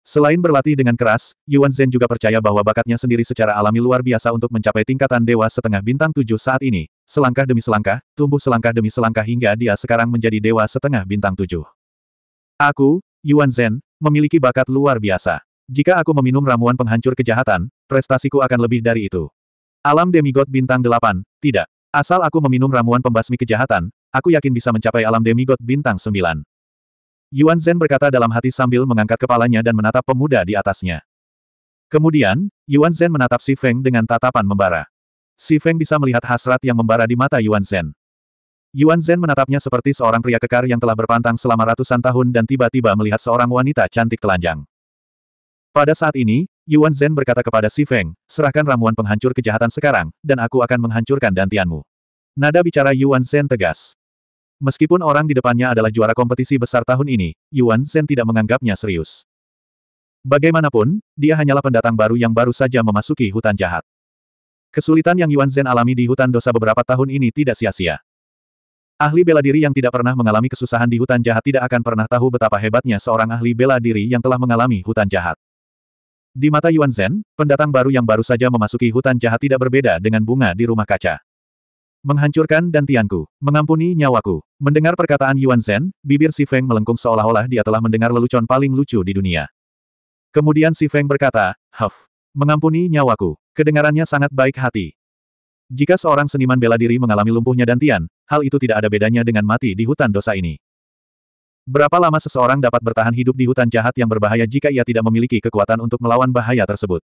Selain berlatih dengan keras, Yuan Zhen juga percaya bahwa bakatnya sendiri secara alami luar biasa untuk mencapai tingkatan dewa setengah bintang tujuh saat ini. Selangkah demi selangkah, tumbuh selangkah demi selangkah hingga dia sekarang menjadi dewa setengah bintang tujuh. Aku, Yuan Zhen, memiliki bakat luar biasa. Jika aku meminum ramuan penghancur kejahatan, prestasiku akan lebih dari itu. Alam demigod bintang delapan, tidak. Asal aku meminum ramuan pembasmi kejahatan, aku yakin bisa mencapai alam demigod bintang sembilan. Yuan Zhen berkata dalam hati sambil mengangkat kepalanya dan menatap pemuda di atasnya. Kemudian, Yuan Zhen menatap Si Feng dengan tatapan membara. Si Feng bisa melihat hasrat yang membara di mata Yuan Zhen. Yuan Zhen menatapnya seperti seorang pria kekar yang telah berpantang selama ratusan tahun dan tiba-tiba melihat seorang wanita cantik telanjang. Pada saat ini, Yuan Zhen berkata kepada Si Feng, serahkan ramuan penghancur kejahatan sekarang, dan aku akan menghancurkan dantianmu. Nada bicara Yuan Zhen tegas. Meskipun orang di depannya adalah juara kompetisi besar tahun ini, Yuan Zhen tidak menganggapnya serius. Bagaimanapun, dia hanyalah pendatang baru yang baru saja memasuki hutan jahat. Kesulitan yang Yuan Zhen alami di hutan dosa beberapa tahun ini tidak sia-sia. Ahli bela diri yang tidak pernah mengalami kesusahan di hutan jahat tidak akan pernah tahu betapa hebatnya seorang ahli bela diri yang telah mengalami hutan jahat. Di mata Yuan Zhen, pendatang baru yang baru saja memasuki hutan jahat tidak berbeda dengan bunga di rumah kaca. Menghancurkan dan dantianku. Mengampuni nyawaku. Mendengar perkataan Yuan Zhen, bibir Si Feng melengkung seolah-olah dia telah mendengar lelucon paling lucu di dunia. Kemudian Si Feng berkata, Huff. Mengampuni nyawaku. Kedengarannya sangat baik hati. Jika seorang seniman bela diri mengalami lumpuhnya dantian, hal itu tidak ada bedanya dengan mati di hutan dosa ini. Berapa lama seseorang dapat bertahan hidup di hutan jahat yang berbahaya jika ia tidak memiliki kekuatan untuk melawan bahaya tersebut?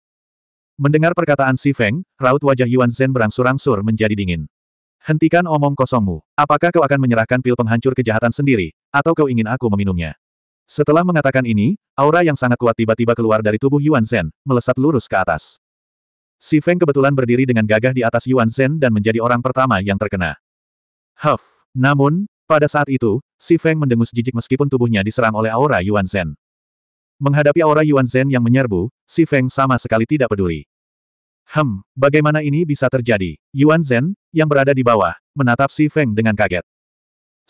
Mendengar perkataan Si Feng, raut wajah Yuan Zhen berangsur-angsur menjadi dingin. Hentikan omong kosongmu. Apakah kau akan menyerahkan pil penghancur kejahatan sendiri, atau kau ingin aku meminumnya? Setelah mengatakan ini, aura yang sangat kuat tiba-tiba keluar dari tubuh Yuan Zhen, melesat lurus ke atas. Si Feng kebetulan berdiri dengan gagah di atas Yuan Zhen dan menjadi orang pertama yang terkena. Huff. Namun, pada saat itu, si Feng mendengus jijik meskipun tubuhnya diserang oleh aura Yuan Zhen. Menghadapi aura Yuan Zhen yang menyerbu, si Feng sama sekali tidak peduli. Hem, bagaimana ini bisa terjadi? Yuan Zhen, yang berada di bawah, menatap Si Feng dengan kaget.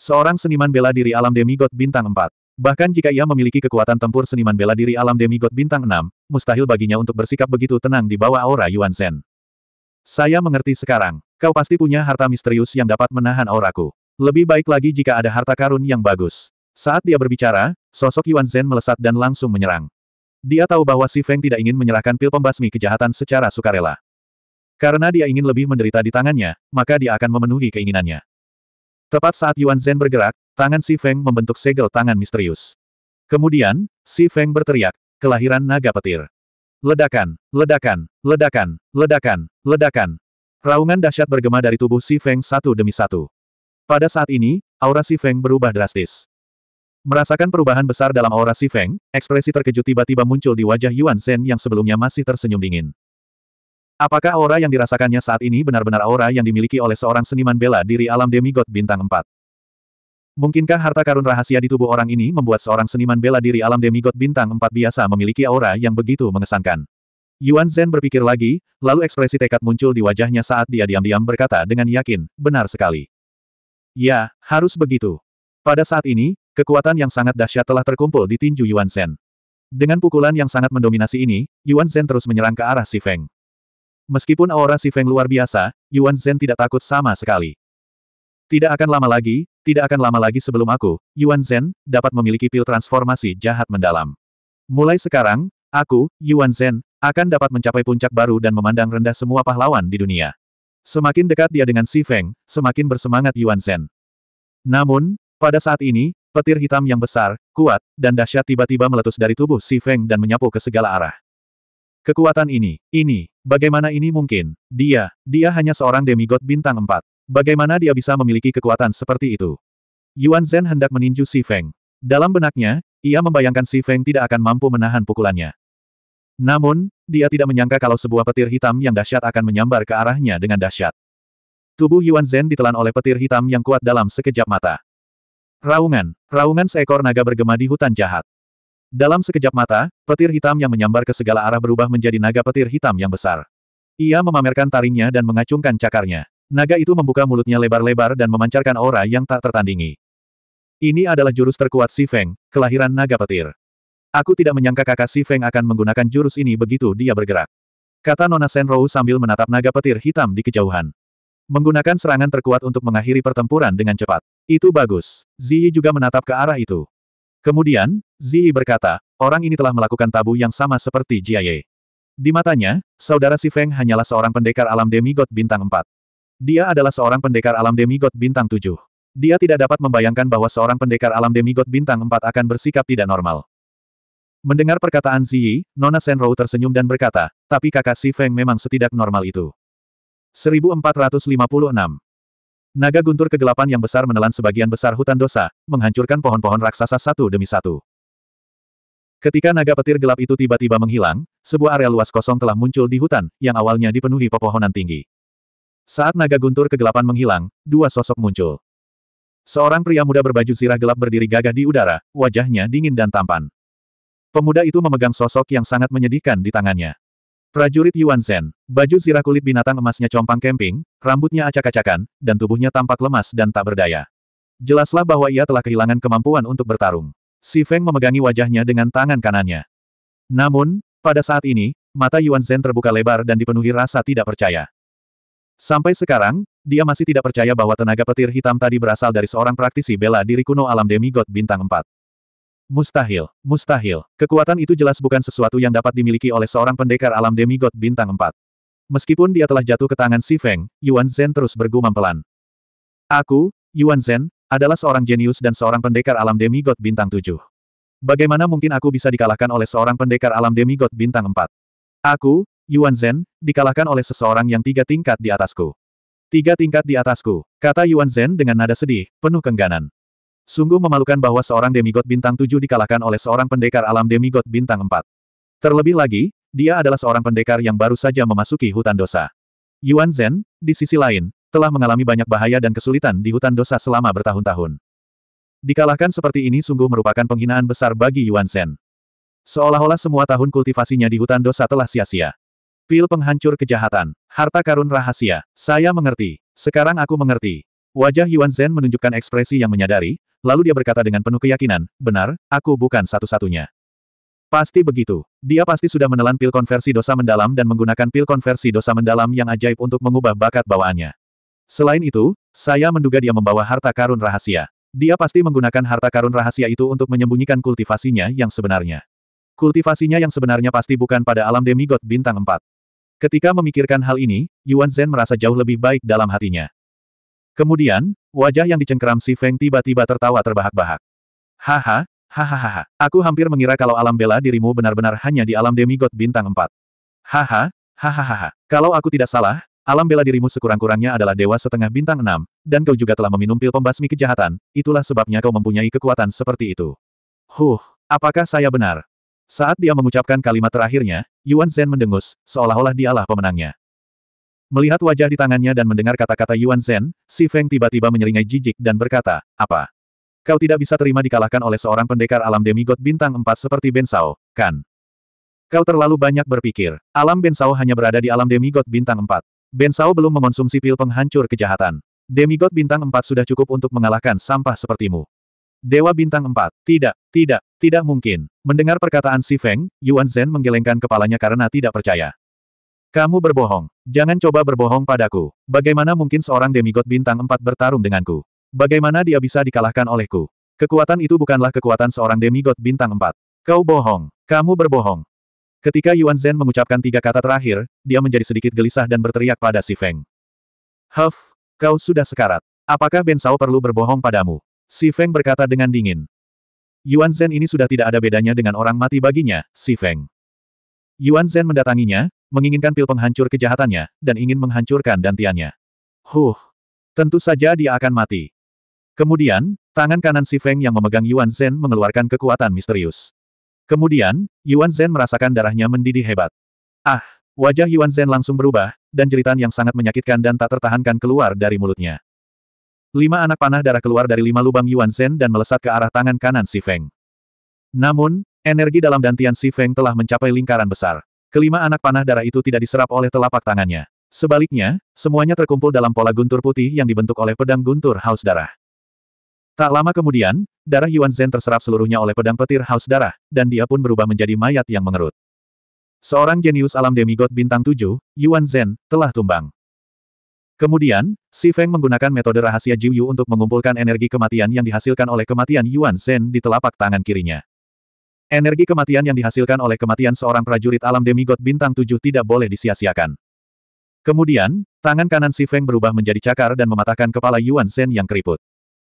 Seorang seniman bela diri alam demigod bintang 4. Bahkan jika ia memiliki kekuatan tempur seniman bela diri alam demigod bintang 6, mustahil baginya untuk bersikap begitu tenang di bawah aura Yuan Zhen. Saya mengerti sekarang. Kau pasti punya harta misterius yang dapat menahan auraku. Lebih baik lagi jika ada harta karun yang bagus. Saat dia berbicara, sosok Yuan Zhen melesat dan langsung menyerang. Dia tahu bahwa Si Feng tidak ingin menyerahkan pil pembasmi kejahatan secara sukarela. Karena dia ingin lebih menderita di tangannya, maka dia akan memenuhi keinginannya. Tepat saat Yuan Zhen bergerak, tangan Si Feng membentuk segel tangan misterius. Kemudian, Si Feng berteriak, kelahiran naga petir. Ledakan, ledakan, ledakan, ledakan, ledakan. Raungan dahsyat bergema dari tubuh Si Feng satu demi satu. Pada saat ini, aura Si Feng berubah drastis. Merasakan perubahan besar dalam aura Si Feng, ekspresi terkejut tiba-tiba muncul di wajah Yuan Zhen yang sebelumnya masih tersenyum dingin. Apakah aura yang dirasakannya saat ini benar-benar aura yang dimiliki oleh seorang seniman bela diri alam demigod bintang 4? Mungkinkah harta karun rahasia di tubuh orang ini membuat seorang seniman bela diri alam demigod bintang 4 biasa memiliki aura yang begitu mengesankan? Yuan Zhen berpikir lagi, lalu ekspresi tekad muncul di wajahnya saat dia diam-diam berkata dengan yakin, benar sekali. Ya, harus begitu. Pada saat ini, Kekuatan yang sangat dahsyat telah terkumpul di tinju Yuan Zhen. Dengan pukulan yang sangat mendominasi ini, Yuan Zhen terus menyerang ke arah Si Feng. Meskipun aura Si Feng luar biasa, Yuan Zhen tidak takut sama sekali. Tidak akan lama lagi, tidak akan lama lagi sebelum aku, Yuan Zhen, dapat memiliki pil transformasi jahat mendalam. Mulai sekarang, aku, Yuan Zhen, akan dapat mencapai puncak baru dan memandang rendah semua pahlawan di dunia. Semakin dekat dia dengan Si Feng, semakin bersemangat Yuan Zhen. Namun, pada saat ini, Petir hitam yang besar, kuat, dan dahsyat tiba-tiba meletus dari tubuh Si Feng dan menyapu ke segala arah. Kekuatan ini, ini, bagaimana ini mungkin? Dia, dia hanya seorang demigod bintang empat. Bagaimana dia bisa memiliki kekuatan seperti itu? Yuan Zhen hendak meninju Si Feng. Dalam benaknya, ia membayangkan Si Feng tidak akan mampu menahan pukulannya. Namun, dia tidak menyangka kalau sebuah petir hitam yang dahsyat akan menyambar ke arahnya dengan dahsyat. Tubuh Yuan Zhen ditelan oleh petir hitam yang kuat dalam sekejap mata. Raungan, raungan seekor naga bergema di hutan jahat. Dalam sekejap mata, petir hitam yang menyambar ke segala arah berubah menjadi naga petir hitam yang besar. Ia memamerkan taringnya dan mengacungkan cakarnya. Naga itu membuka mulutnya lebar-lebar dan memancarkan aura yang tak tertandingi. Ini adalah jurus terkuat Si Feng, kelahiran naga petir. Aku tidak menyangka kakak Si Feng akan menggunakan jurus ini begitu dia bergerak. Kata Nona Senrou sambil menatap naga petir hitam di kejauhan. Menggunakan serangan terkuat untuk mengakhiri pertempuran dengan cepat. Itu bagus. Ziyi juga menatap ke arah itu. Kemudian, Ziyi berkata, orang ini telah melakukan tabu yang sama seperti Jiaye. Di matanya, saudara Si Feng hanyalah seorang pendekar alam demigod bintang 4. Dia adalah seorang pendekar alam demigod bintang 7. Dia tidak dapat membayangkan bahwa seorang pendekar alam demigod bintang 4 akan bersikap tidak normal. Mendengar perkataan Ziyi, Nona Senrou tersenyum dan berkata, tapi kakak Si Feng memang setidak normal itu. 1456. Naga guntur kegelapan yang besar menelan sebagian besar hutan dosa, menghancurkan pohon-pohon raksasa satu demi satu. Ketika naga petir gelap itu tiba-tiba menghilang, sebuah area luas kosong telah muncul di hutan, yang awalnya dipenuhi pepohonan tinggi. Saat naga guntur kegelapan menghilang, dua sosok muncul. Seorang pria muda berbaju zirah gelap berdiri gagah di udara, wajahnya dingin dan tampan. Pemuda itu memegang sosok yang sangat menyedihkan di tangannya. Prajurit Yuan Zhen, baju zirah kulit binatang emasnya compang kemping, rambutnya acak-acakan, dan tubuhnya tampak lemas dan tak berdaya. Jelaslah bahwa ia telah kehilangan kemampuan untuk bertarung. Si Feng memegangi wajahnya dengan tangan kanannya. Namun, pada saat ini, mata Yuan Zhen terbuka lebar dan dipenuhi rasa tidak percaya. Sampai sekarang, dia masih tidak percaya bahwa tenaga petir hitam tadi berasal dari seorang praktisi bela diri kuno alam demigod bintang 4. Mustahil, mustahil. Kekuatan itu jelas bukan sesuatu yang dapat dimiliki oleh seorang pendekar alam demigod bintang 4. Meskipun dia telah jatuh ke tangan Si Feng, Yuan Zhen terus bergumam pelan. Aku, Yuan Zhen, adalah seorang jenius dan seorang pendekar alam demigod bintang 7. Bagaimana mungkin aku bisa dikalahkan oleh seorang pendekar alam demigod bintang 4? Aku, Yuan Zhen, dikalahkan oleh seseorang yang tiga tingkat di atasku. Tiga tingkat di atasku, kata Yuan Zhen dengan nada sedih, penuh kengganan. Sungguh memalukan bahwa seorang demigod bintang tujuh dikalahkan oleh seorang pendekar alam demigod bintang empat. Terlebih lagi, dia adalah seorang pendekar yang baru saja memasuki hutan dosa. Yuan Zhen, di sisi lain, telah mengalami banyak bahaya dan kesulitan di hutan dosa selama bertahun-tahun. Dikalahkan seperti ini sungguh merupakan penghinaan besar bagi Yuan Zhen. Seolah-olah semua tahun kultivasinya di hutan dosa telah sia-sia. Pil penghancur kejahatan, harta karun rahasia, saya mengerti, sekarang aku mengerti. Wajah Yuan Zhen menunjukkan ekspresi yang menyadari, lalu dia berkata dengan penuh keyakinan, benar, aku bukan satu-satunya. Pasti begitu. Dia pasti sudah menelan pil konversi dosa mendalam dan menggunakan pil konversi dosa mendalam yang ajaib untuk mengubah bakat bawaannya. Selain itu, saya menduga dia membawa harta karun rahasia. Dia pasti menggunakan harta karun rahasia itu untuk menyembunyikan kultivasinya yang sebenarnya. Kultivasinya yang sebenarnya pasti bukan pada alam demigod bintang 4. Ketika memikirkan hal ini, Yuan Zhen merasa jauh lebih baik dalam hatinya. Kemudian, wajah yang dicengkeram si Feng tiba-tiba tertawa terbahak-bahak. Haha, hahaha, aku hampir mengira kalau alam bela dirimu benar-benar hanya di alam demigod bintang 4. Haha, hahaha, kalau aku tidak salah, alam bela dirimu sekurang-kurangnya adalah dewa setengah bintang 6, dan kau juga telah meminum pil pembasmi kejahatan, itulah sebabnya kau mempunyai kekuatan seperti itu. Huh, apakah saya benar? Saat dia mengucapkan kalimat terakhirnya, Yuan Zhen mendengus, seolah-olah dialah pemenangnya. Melihat wajah di tangannya dan mendengar kata-kata Yuan Zhen, Si Feng tiba-tiba menyeringai jijik dan berkata, apa? Kau tidak bisa terima dikalahkan oleh seorang pendekar alam demigod bintang empat seperti Ben Sao, kan? Kau terlalu banyak berpikir. Alam Ben Sao hanya berada di alam demigod bintang empat. Ben Sao belum mengonsumsi pil penghancur kejahatan. Demigod bintang empat sudah cukup untuk mengalahkan sampah sepertimu. Dewa bintang empat, tidak, tidak, tidak mungkin. Mendengar perkataan Si Feng, Yuan Zhen menggelengkan kepalanya karena tidak percaya. Kamu berbohong. Jangan coba berbohong padaku. Bagaimana mungkin seorang demigod bintang empat bertarung denganku? Bagaimana dia bisa dikalahkan olehku? Kekuatan itu bukanlah kekuatan seorang demigod bintang empat. Kau bohong. Kamu berbohong. Ketika Yuan Zhen mengucapkan tiga kata terakhir, dia menjadi sedikit gelisah dan berteriak pada si Feng. Huff, kau sudah sekarat. Apakah Ben Sao perlu berbohong padamu? Si Feng berkata dengan dingin. Yuan Zhen ini sudah tidak ada bedanya dengan orang mati baginya, si Feng. Yuan Zhen mendatanginya, menginginkan pil penghancur kejahatannya, dan ingin menghancurkan dantiannya. Huh! Tentu saja dia akan mati. Kemudian, tangan kanan si Feng yang memegang Yuan Zhen mengeluarkan kekuatan misterius. Kemudian, Yuan Zhen merasakan darahnya mendidih hebat. Ah! Wajah Yuan Zhen langsung berubah, dan jeritan yang sangat menyakitkan dan tak tertahankan keluar dari mulutnya. Lima anak panah darah keluar dari lima lubang Yuan Zhen dan melesat ke arah tangan kanan si Feng. Namun, energi dalam dantian si Feng telah mencapai lingkaran besar. Kelima anak panah darah itu tidak diserap oleh telapak tangannya. Sebaliknya, semuanya terkumpul dalam pola guntur putih yang dibentuk oleh pedang guntur haus darah. Tak lama kemudian, darah Yuan Zhen terserap seluruhnya oleh pedang petir haus darah, dan dia pun berubah menjadi mayat yang mengerut. Seorang jenius alam demigod bintang tujuh, Yuan Zhen, telah tumbang. Kemudian, Si Feng menggunakan metode rahasia Jiu Yu untuk mengumpulkan energi kematian yang dihasilkan oleh kematian Yuan Zhen di telapak tangan kirinya. Energi kematian yang dihasilkan oleh kematian seorang prajurit alam demigod bintang tujuh tidak boleh disia-siakan. Kemudian, tangan kanan Si Feng berubah menjadi cakar dan mematahkan kepala Yuan Shen yang keriput.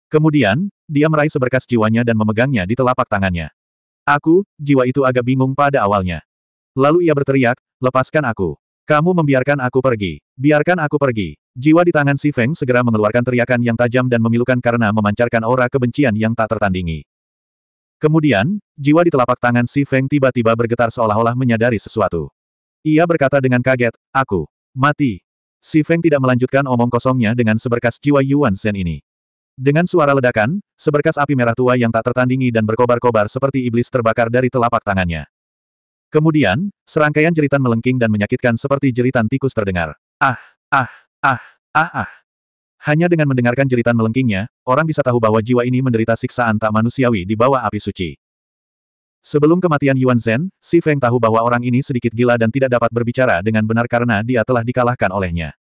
Kemudian, dia meraih seberkas jiwanya dan memegangnya di telapak tangannya. Aku, jiwa itu agak bingung pada awalnya. Lalu ia berteriak, lepaskan aku. Kamu membiarkan aku pergi. Biarkan aku pergi. Jiwa di tangan Si Feng segera mengeluarkan teriakan yang tajam dan memilukan karena memancarkan aura kebencian yang tak tertandingi. Kemudian, jiwa di telapak tangan Si Feng tiba-tiba bergetar seolah-olah menyadari sesuatu. Ia berkata dengan kaget, aku, mati. Si Feng tidak melanjutkan omong kosongnya dengan seberkas jiwa Yuan Shen ini. Dengan suara ledakan, seberkas api merah tua yang tak tertandingi dan berkobar-kobar seperti iblis terbakar dari telapak tangannya. Kemudian, serangkaian jeritan melengking dan menyakitkan seperti jeritan tikus terdengar. Ah, ah, ah, ah, ah. Hanya dengan mendengarkan jeritan melengkingnya, orang bisa tahu bahwa jiwa ini menderita siksaan tak manusiawi di bawah api suci. Sebelum kematian Yuan Zhen, Si Feng tahu bahwa orang ini sedikit gila dan tidak dapat berbicara dengan benar karena dia telah dikalahkan olehnya.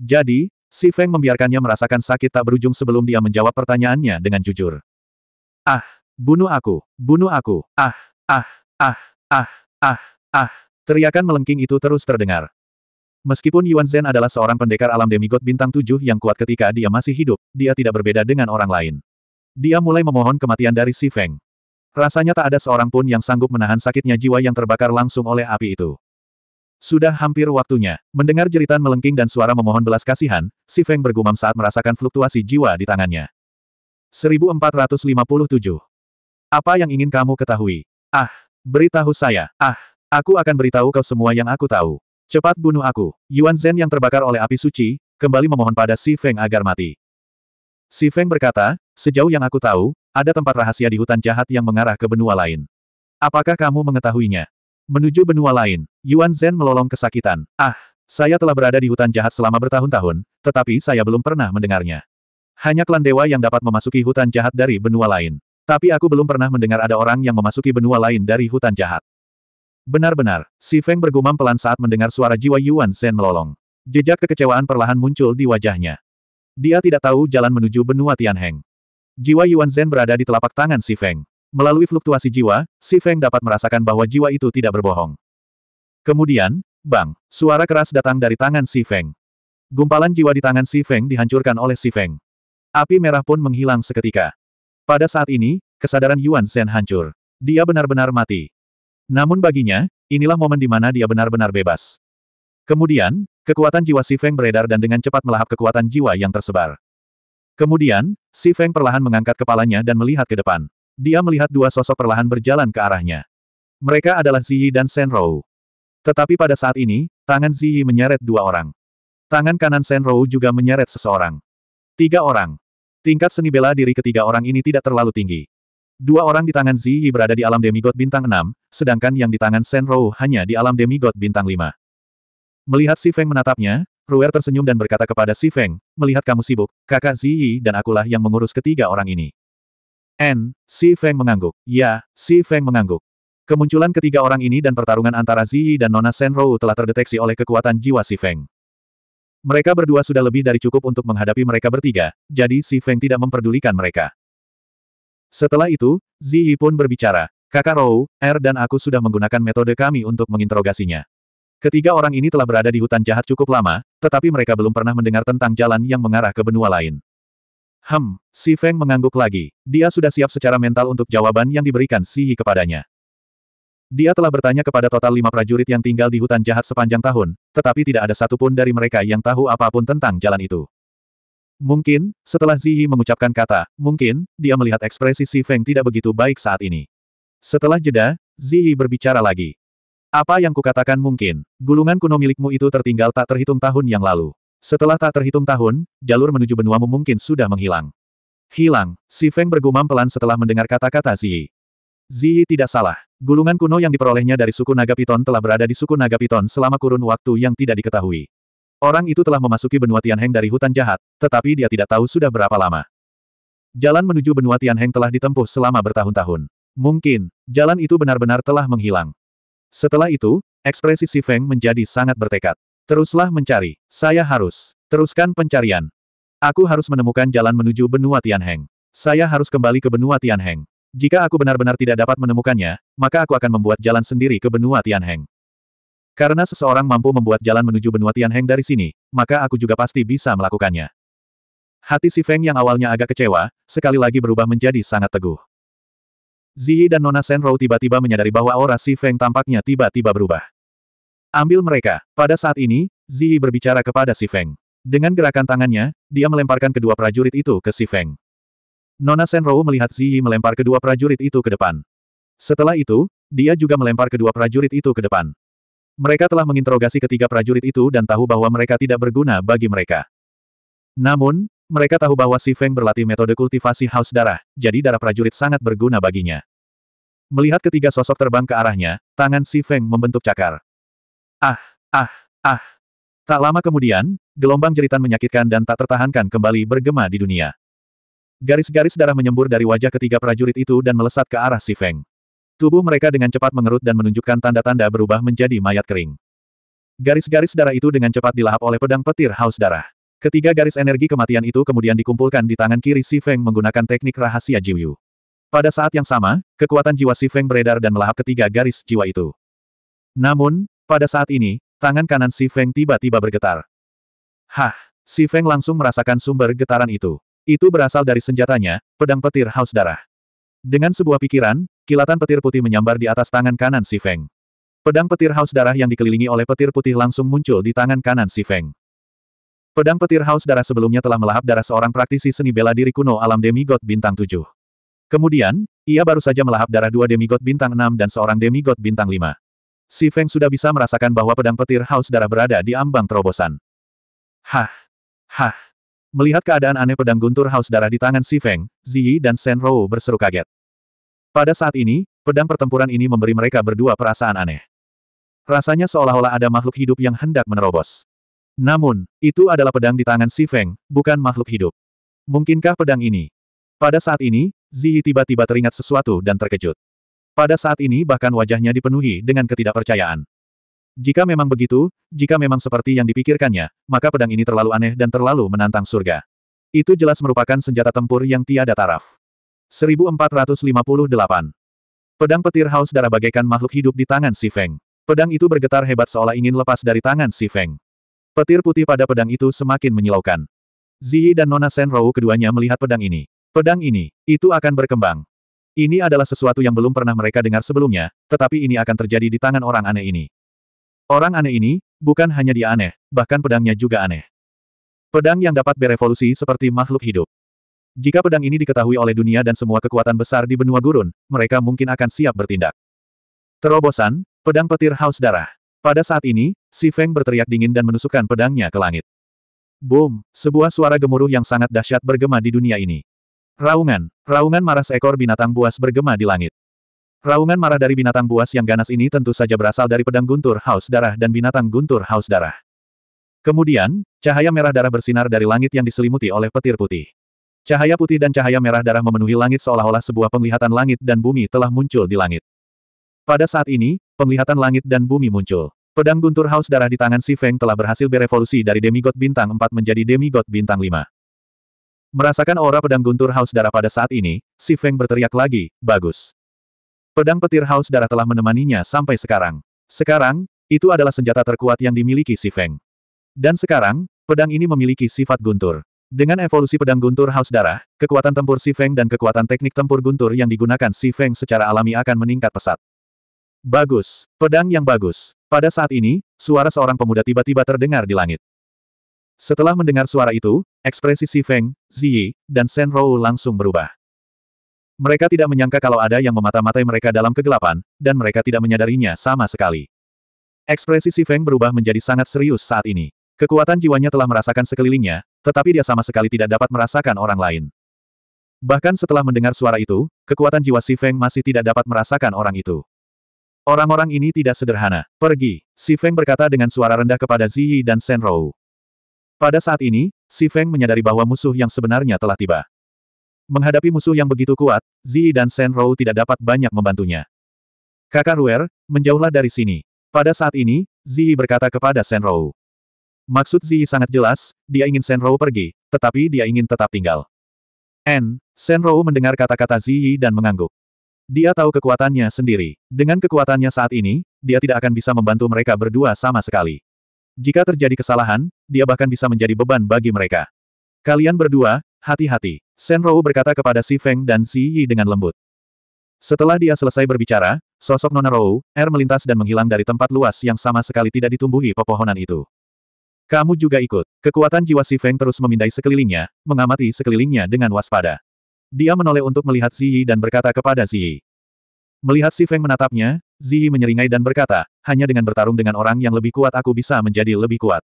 Jadi, Si Feng membiarkannya merasakan sakit tak berujung sebelum dia menjawab pertanyaannya dengan jujur. Ah, bunuh aku, bunuh aku, ah, ah, ah, ah, ah, ah. Teriakan melengking itu terus terdengar. Meskipun Yuan Zhen adalah seorang pendekar alam demigod bintang tujuh yang kuat ketika dia masih hidup, dia tidak berbeda dengan orang lain. Dia mulai memohon kematian dari Si Feng. Rasanya tak ada seorang pun yang sanggup menahan sakitnya jiwa yang terbakar langsung oleh api itu. Sudah hampir waktunya. Mendengar jeritan melengking dan suara memohon belas kasihan, Si Feng bergumam saat merasakan fluktuasi jiwa di tangannya. 1457. Apa yang ingin kamu ketahui? Ah, beritahu saya. Ah, aku akan beritahu kau semua yang aku tahu. Cepat bunuh aku. Yuan Zhen yang terbakar oleh api suci, kembali memohon pada Si Feng agar mati. Si Feng berkata, sejauh yang aku tahu, ada tempat rahasia di hutan jahat yang mengarah ke benua lain. Apakah kamu mengetahuinya? Menuju benua lain, Yuan Zhen melolong kesakitan. Ah, saya telah berada di hutan jahat selama bertahun-tahun, tetapi saya belum pernah mendengarnya. Hanya klan dewa yang dapat memasuki hutan jahat dari benua lain. Tapi aku belum pernah mendengar ada orang yang memasuki benua lain dari hutan jahat. Benar-benar, Si Feng bergumam pelan saat mendengar suara jiwa Yuan Zhen melolong. Jejak kekecewaan perlahan muncul di wajahnya. Dia tidak tahu jalan menuju benua Tianheng. Jiwa Yuan Zhen berada di telapak tangan Si Feng. Melalui fluktuasi jiwa, Si Feng dapat merasakan bahwa jiwa itu tidak berbohong. Kemudian, bang, suara keras datang dari tangan Si Feng. Gumpalan jiwa di tangan Si Feng dihancurkan oleh Si Feng. Api merah pun menghilang seketika. Pada saat ini, kesadaran Yuan Zhen hancur. Dia benar-benar mati. Namun baginya, inilah momen di mana dia benar-benar bebas. Kemudian, kekuatan jiwa Si Feng beredar dan dengan cepat melahap kekuatan jiwa yang tersebar. Kemudian, Si Feng perlahan mengangkat kepalanya dan melihat ke depan. Dia melihat dua sosok perlahan berjalan ke arahnya. Mereka adalah Ziyi dan Shen Rou. Tetapi pada saat ini, tangan Ziyi menyeret dua orang. Tangan kanan Shen Rou juga menyeret seseorang. Tiga orang. Tingkat seni bela diri ketiga orang ini tidak terlalu tinggi. Dua orang di tangan Zi Yi berada di alam demigod bintang 6, sedangkan yang di tangan Shen Rou hanya di alam demigod bintang 5. Melihat Si Feng menatapnya, Ruer tersenyum dan berkata kepada Si Feng, melihat kamu sibuk, kakak Zi Yi dan akulah yang mengurus ketiga orang ini. N, Si Feng mengangguk. Ya, Si Feng mengangguk. Kemunculan ketiga orang ini dan pertarungan antara Zi Yi dan Nona Shen Rou telah terdeteksi oleh kekuatan jiwa Si Feng. Mereka berdua sudah lebih dari cukup untuk menghadapi mereka bertiga, jadi Si Feng tidak memperdulikan mereka. Setelah itu, Zi Yi pun berbicara, kakak Rou, Er dan aku sudah menggunakan metode kami untuk menginterogasinya. Ketiga orang ini telah berada di hutan jahat cukup lama, tetapi mereka belum pernah mendengar tentang jalan yang mengarah ke benua lain. Hem, Si Feng mengangguk lagi. Dia sudah siap secara mental untuk jawaban yang diberikan Si Yi kepadanya. Dia telah bertanya kepada total lima prajurit yang tinggal di hutan jahat sepanjang tahun, tetapi tidak ada satupun dari mereka yang tahu apapun tentang jalan itu. Mungkin, setelah Zihi mengucapkan kata, mungkin, dia melihat ekspresi Si Feng tidak begitu baik saat ini. Setelah jeda, Zihi berbicara lagi. Apa yang kukatakan mungkin, gulungan kuno milikmu itu tertinggal tak terhitung tahun yang lalu. Setelah tak terhitung tahun, jalur menuju benuamu mungkin sudah menghilang. Hilang, Si Feng bergumam pelan setelah mendengar kata-kata Zihi. Zihi tidak salah. Gulungan kuno yang diperolehnya dari suku Naga Piton telah berada di suku Naga Piton selama kurun waktu yang tidak diketahui. Orang itu telah memasuki benua Tianheng dari hutan jahat, tetapi dia tidak tahu sudah berapa lama. Jalan menuju benua Tianheng telah ditempuh selama bertahun-tahun. Mungkin, jalan itu benar-benar telah menghilang. Setelah itu, ekspresi Si Feng menjadi sangat bertekad. Teruslah mencari, saya harus. Teruskan pencarian. Aku harus menemukan jalan menuju benua Tianheng. Saya harus kembali ke benua Tianheng. Jika aku benar-benar tidak dapat menemukannya, maka aku akan membuat jalan sendiri ke benua Tianheng. Karena seseorang mampu membuat jalan menuju benua Tianheng dari sini, maka aku juga pasti bisa melakukannya. Hati si Feng yang awalnya agak kecewa, sekali lagi berubah menjadi sangat teguh. Ziyi dan Nona Senrou tiba-tiba menyadari bahwa aura si Feng tampaknya tiba-tiba berubah. Ambil mereka. Pada saat ini, Ziyi berbicara kepada si Feng. Dengan gerakan tangannya, dia melemparkan kedua prajurit itu ke si Feng. Nona Senrou melihat Ziyi melempar kedua prajurit itu ke depan. Setelah itu, dia juga melempar kedua prajurit itu ke depan. Mereka telah menginterogasi ketiga prajurit itu dan tahu bahwa mereka tidak berguna bagi mereka. Namun, mereka tahu bahwa Si Feng berlatih metode kultivasi haus darah, jadi darah prajurit sangat berguna baginya. Melihat ketiga sosok terbang ke arahnya, tangan Si Feng membentuk cakar. Ah, ah, ah. Tak lama kemudian, gelombang jeritan menyakitkan dan tak tertahankan kembali bergema di dunia. Garis-garis darah menyembur dari wajah ketiga prajurit itu dan melesat ke arah Si Feng. Tubuh mereka dengan cepat mengerut dan menunjukkan tanda-tanda berubah menjadi mayat kering. Garis-garis darah itu dengan cepat dilahap oleh pedang petir haus darah. Ketiga garis energi kematian itu kemudian dikumpulkan di tangan kiri Si Feng menggunakan teknik rahasia Jiuyu. Pada saat yang sama, kekuatan jiwa Si Feng beredar dan melahap ketiga garis jiwa itu. Namun, pada saat ini, tangan kanan Si Feng tiba-tiba bergetar. Hah! Si Feng langsung merasakan sumber getaran itu. Itu berasal dari senjatanya, pedang petir haus darah. Dengan sebuah pikiran, Kilatan petir putih menyambar di atas tangan kanan si Feng. Pedang petir haus darah yang dikelilingi oleh petir putih langsung muncul di tangan kanan si Feng. Pedang petir haus darah sebelumnya telah melahap darah seorang praktisi seni bela diri kuno alam demigod bintang 7. Kemudian, ia baru saja melahap darah dua demigod bintang 6 dan seorang demigod bintang 5. Si Feng sudah bisa merasakan bahwa pedang petir haus darah berada di ambang terobosan. Hah! Hah! Melihat keadaan aneh pedang guntur haus darah di tangan Si Feng, Ziyi dan Shen Rou berseru kaget. Pada saat ini, pedang pertempuran ini memberi mereka berdua perasaan aneh. Rasanya seolah-olah ada makhluk hidup yang hendak menerobos. Namun, itu adalah pedang di tangan Si Feng, bukan makhluk hidup. Mungkinkah pedang ini? Pada saat ini, Ziyi tiba-tiba teringat sesuatu dan terkejut. Pada saat ini bahkan wajahnya dipenuhi dengan ketidakpercayaan. Jika memang begitu, jika memang seperti yang dipikirkannya, maka pedang ini terlalu aneh dan terlalu menantang surga. Itu jelas merupakan senjata tempur yang tiada taraf. 1458. Pedang petir haus darah bagaikan makhluk hidup di tangan Si Feng. Pedang itu bergetar hebat seolah ingin lepas dari tangan Si Feng. Petir putih pada pedang itu semakin menyilaukan. Ziyi dan Nona Rou keduanya melihat pedang ini. Pedang ini, itu akan berkembang. Ini adalah sesuatu yang belum pernah mereka dengar sebelumnya, tetapi ini akan terjadi di tangan orang aneh ini. Orang aneh ini, bukan hanya dia aneh, bahkan pedangnya juga aneh. Pedang yang dapat berevolusi seperti makhluk hidup. Jika pedang ini diketahui oleh dunia dan semua kekuatan besar di benua gurun, mereka mungkin akan siap bertindak. Terobosan, pedang petir haus darah. Pada saat ini, Si Feng berteriak dingin dan menusukkan pedangnya ke langit. Boom, sebuah suara gemuruh yang sangat dahsyat bergema di dunia ini. Raungan, raungan marah seekor binatang buas bergema di langit. Raungan marah dari binatang buas yang ganas ini tentu saja berasal dari pedang guntur haus darah dan binatang guntur haus darah. Kemudian, cahaya merah darah bersinar dari langit yang diselimuti oleh petir putih. Cahaya putih dan cahaya merah darah memenuhi langit seolah-olah sebuah penglihatan langit dan bumi telah muncul di langit. Pada saat ini, penglihatan langit dan bumi muncul. Pedang guntur haus darah di tangan Si Feng telah berhasil berevolusi dari demigod bintang 4 menjadi demigod bintang 5. Merasakan aura pedang guntur haus darah pada saat ini, Si Feng berteriak lagi, bagus. Pedang petir haus darah telah menemaninya sampai sekarang. Sekarang, itu adalah senjata terkuat yang dimiliki Si Feng. Dan sekarang, pedang ini memiliki sifat guntur. Dengan evolusi pedang guntur haus darah, kekuatan tempur Si Feng dan kekuatan teknik tempur guntur yang digunakan Si Feng secara alami akan meningkat pesat. Bagus, pedang yang bagus. Pada saat ini, suara seorang pemuda tiba-tiba terdengar di langit. Setelah mendengar suara itu, ekspresi Si Feng, Ziyi, dan Shen Rou langsung berubah. Mereka tidak menyangka kalau ada yang memata-matai mereka dalam kegelapan, dan mereka tidak menyadarinya sama sekali. Ekspresi Si Feng berubah menjadi sangat serius saat ini. Kekuatan jiwanya telah merasakan sekelilingnya, tetapi dia sama sekali tidak dapat merasakan orang lain. Bahkan setelah mendengar suara itu, kekuatan jiwa Si Feng masih tidak dapat merasakan orang itu. Orang-orang ini tidak sederhana. Pergi, Si Feng berkata dengan suara rendah kepada Ziyi dan Shen Rou. Pada saat ini, Si Feng menyadari bahwa musuh yang sebenarnya telah tiba. Menghadapi musuh yang begitu kuat, Ziyi dan Shen Rou tidak dapat banyak membantunya. Kakak Ruer, menjauhlah dari sini. Pada saat ini, Ziyi berkata kepada Shen Rou. Maksud Zi sangat jelas, dia ingin Senro pergi, tetapi dia ingin tetap tinggal. N. Senro mendengar kata-kata Zi dan mengangguk. Dia tahu kekuatannya sendiri. Dengan kekuatannya saat ini, dia tidak akan bisa membantu mereka berdua sama sekali. Jika terjadi kesalahan, dia bahkan bisa menjadi beban bagi mereka. Kalian berdua, hati-hati. Senro berkata kepada Si Feng dan Si Yi dengan lembut. Setelah dia selesai berbicara, sosok Nona Rou, air er melintas dan menghilang dari tempat luas yang sama sekali tidak ditumbuhi pepohonan itu. Kamu juga ikut. Kekuatan jiwa Si Feng terus memindai sekelilingnya, mengamati sekelilingnya dengan waspada. Dia menoleh untuk melihat Yi dan berkata kepada Yi. Melihat Si Feng menatapnya, Yi menyeringai dan berkata, hanya dengan bertarung dengan orang yang lebih kuat aku bisa menjadi lebih kuat.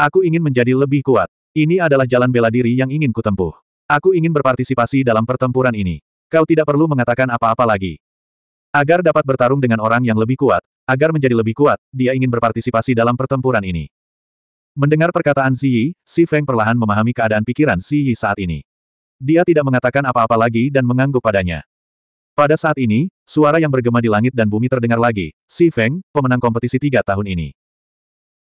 Aku ingin menjadi lebih kuat. Ini adalah jalan bela diri yang ingin kutempuh. Aku ingin berpartisipasi dalam pertempuran ini. Kau tidak perlu mengatakan apa-apa lagi. Agar dapat bertarung dengan orang yang lebih kuat, agar menjadi lebih kuat, dia ingin berpartisipasi dalam pertempuran ini. Mendengar perkataan Xi Yi, Si Feng perlahan memahami keadaan pikiran Xi Yi saat ini. Dia tidak mengatakan apa-apa lagi dan mengangguk padanya. Pada saat ini, suara yang bergema di langit dan bumi terdengar lagi, Si Feng, pemenang kompetisi tiga tahun ini.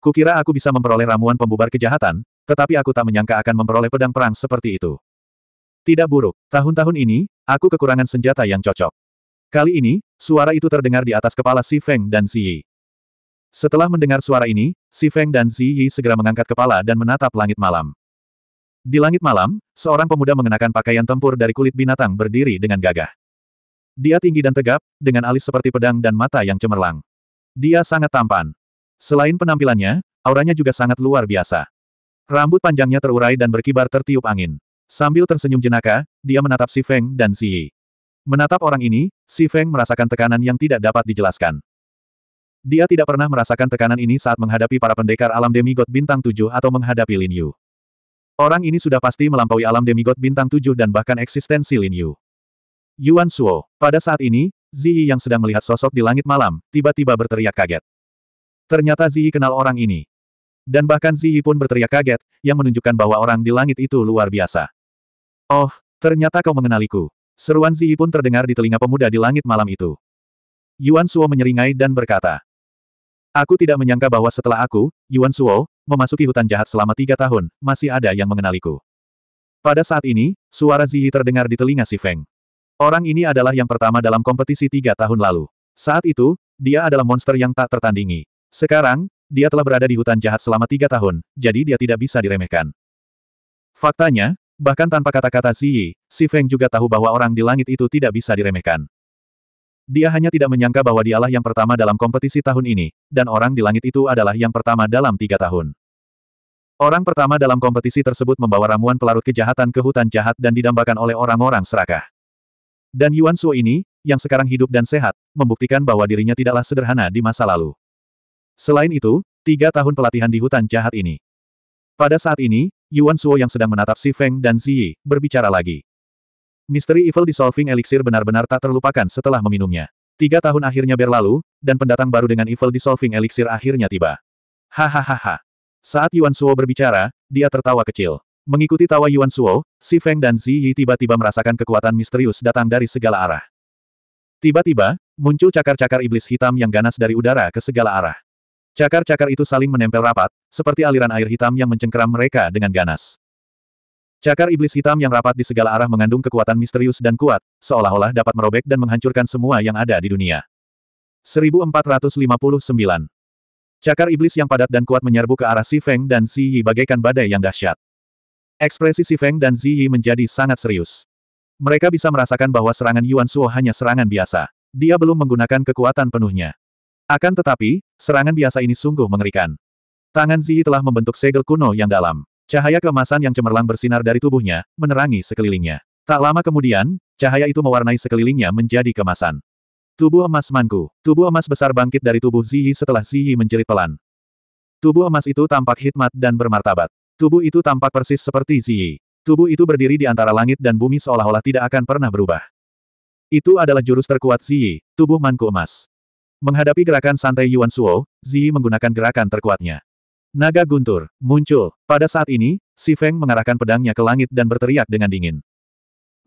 Kukira aku bisa memperoleh ramuan pembubar kejahatan, tetapi aku tak menyangka akan memperoleh pedang perang seperti itu. Tidak buruk, tahun-tahun ini, aku kekurangan senjata yang cocok. Kali ini, suara itu terdengar di atas kepala Si Feng dan Si Yi. Setelah mendengar suara ini, Si Feng dan Zi Yi segera mengangkat kepala dan menatap langit malam. Di langit malam, seorang pemuda mengenakan pakaian tempur dari kulit binatang berdiri dengan gagah. Dia tinggi dan tegap, dengan alis seperti pedang dan mata yang cemerlang. Dia sangat tampan. Selain penampilannya, auranya juga sangat luar biasa. Rambut panjangnya terurai dan berkibar tertiup angin. Sambil tersenyum jenaka, dia menatap Si Feng dan Si Yi. Menatap orang ini, Si Feng merasakan tekanan yang tidak dapat dijelaskan. Dia tidak pernah merasakan tekanan ini saat menghadapi para pendekar alam demigod bintang tujuh atau menghadapi Lin Yu. Orang ini sudah pasti melampaui alam demigod bintang tujuh dan bahkan eksistensi Lin Yu. Yuan Suo, pada saat ini, Ziyi yang sedang melihat sosok di langit malam, tiba-tiba berteriak kaget. Ternyata Ziyi kenal orang ini. Dan bahkan Ziyi pun berteriak kaget, yang menunjukkan bahwa orang di langit itu luar biasa. Oh, ternyata kau mengenaliku. Seruan Ziyi pun terdengar di telinga pemuda di langit malam itu. Yuan Suo menyeringai dan berkata, Aku tidak menyangka bahwa setelah aku, Yuan Suo, memasuki hutan jahat selama tiga tahun, masih ada yang mengenaliku. Pada saat ini, suara Ziyi terdengar di telinga si Feng. Orang ini adalah yang pertama dalam kompetisi tiga tahun lalu. Saat itu, dia adalah monster yang tak tertandingi. Sekarang, dia telah berada di hutan jahat selama tiga tahun, jadi dia tidak bisa diremehkan. Faktanya, bahkan tanpa kata-kata Ziyi, si Feng juga tahu bahwa orang di langit itu tidak bisa diremehkan. Dia hanya tidak menyangka bahwa dialah yang pertama dalam kompetisi tahun ini, dan orang di langit itu adalah yang pertama dalam tiga tahun. Orang pertama dalam kompetisi tersebut membawa ramuan pelarut kejahatan ke hutan jahat dan didambakan oleh orang-orang serakah. Dan Yuan Suo ini, yang sekarang hidup dan sehat, membuktikan bahwa dirinya tidaklah sederhana di masa lalu. Selain itu, tiga tahun pelatihan di hutan jahat ini. Pada saat ini, Yuan Suo yang sedang menatap Si Feng dan Yi berbicara lagi. Misteri Evil Dissolving Elixir benar-benar tak terlupakan setelah meminumnya. Tiga tahun akhirnya berlalu, dan pendatang baru dengan Evil Dissolving Elixir akhirnya tiba. Hahaha. Saat Yuan Suo berbicara, dia tertawa kecil. Mengikuti tawa Yuan Suo, Si Feng dan Zi Yi tiba-tiba merasakan kekuatan misterius datang dari segala arah. Tiba-tiba, muncul cakar-cakar iblis hitam yang ganas dari udara ke segala arah. Cakar-cakar itu saling menempel rapat, seperti aliran air hitam yang mencengkeram mereka dengan ganas. Cakar iblis hitam yang rapat di segala arah mengandung kekuatan misterius dan kuat, seolah-olah dapat merobek dan menghancurkan semua yang ada di dunia. 1459. Cakar iblis yang padat dan kuat menyerbu ke arah Si Feng dan Si Yi bagaikan badai yang dahsyat. Ekspresi Si Feng dan Si Yi menjadi sangat serius. Mereka bisa merasakan bahwa serangan Yuan Suo hanya serangan biasa. Dia belum menggunakan kekuatan penuhnya. Akan tetapi, serangan biasa ini sungguh mengerikan. Tangan Ziyi telah membentuk segel kuno yang dalam. Cahaya kemasan yang cemerlang bersinar dari tubuhnya, menerangi sekelilingnya. Tak lama kemudian, cahaya itu mewarnai sekelilingnya menjadi kemasan. Tubuh emas manku. Tubuh emas besar bangkit dari tubuh Ziyi setelah Ziyi menjerit pelan. Tubuh emas itu tampak hikmat dan bermartabat. Tubuh itu tampak persis seperti Ziyi. Tubuh itu berdiri di antara langit dan bumi seolah-olah tidak akan pernah berubah. Itu adalah jurus terkuat Ziyi, tubuh manku emas. Menghadapi gerakan santai Yuan Suo, Ziyi menggunakan gerakan terkuatnya. Naga guntur, muncul. Pada saat ini, Si Feng mengarahkan pedangnya ke langit dan berteriak dengan dingin.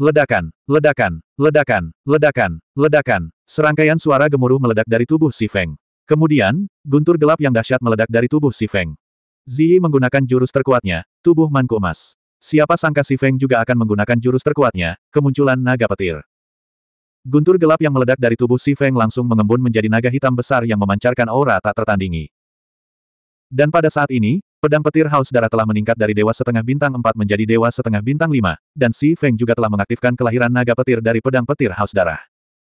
Ledakan, ledakan, ledakan, ledakan, ledakan. Serangkaian suara gemuruh meledak dari tubuh Si Feng. Kemudian, guntur gelap yang dahsyat meledak dari tubuh Si Feng. Ziyi menggunakan jurus terkuatnya, tubuh manku emas. Siapa sangka Si Feng juga akan menggunakan jurus terkuatnya, kemunculan naga petir. Guntur gelap yang meledak dari tubuh Si Feng langsung mengembun menjadi naga hitam besar yang memancarkan aura tak tertandingi. Dan pada saat ini, pedang petir haus darah telah meningkat dari Dewa Setengah Bintang 4 menjadi Dewa Setengah Bintang 5, dan Si Feng juga telah mengaktifkan kelahiran naga petir dari pedang petir haus darah.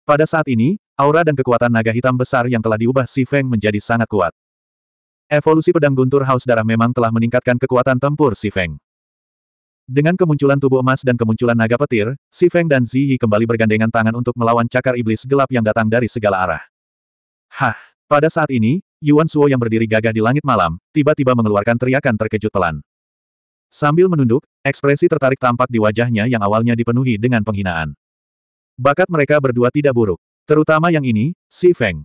Pada saat ini, aura dan kekuatan naga hitam besar yang telah diubah Si Feng menjadi sangat kuat. Evolusi pedang guntur haus darah memang telah meningkatkan kekuatan tempur Si Feng. Dengan kemunculan tubuh emas dan kemunculan naga petir, Si Feng dan Zi Yi kembali bergandengan tangan untuk melawan cakar iblis gelap yang datang dari segala arah. Hah! Pada saat ini, Yuan Suo yang berdiri gagah di langit malam, tiba-tiba mengeluarkan teriakan terkejut pelan. Sambil menunduk, ekspresi tertarik tampak di wajahnya yang awalnya dipenuhi dengan penghinaan. Bakat mereka berdua tidak buruk. Terutama yang ini, Si Feng.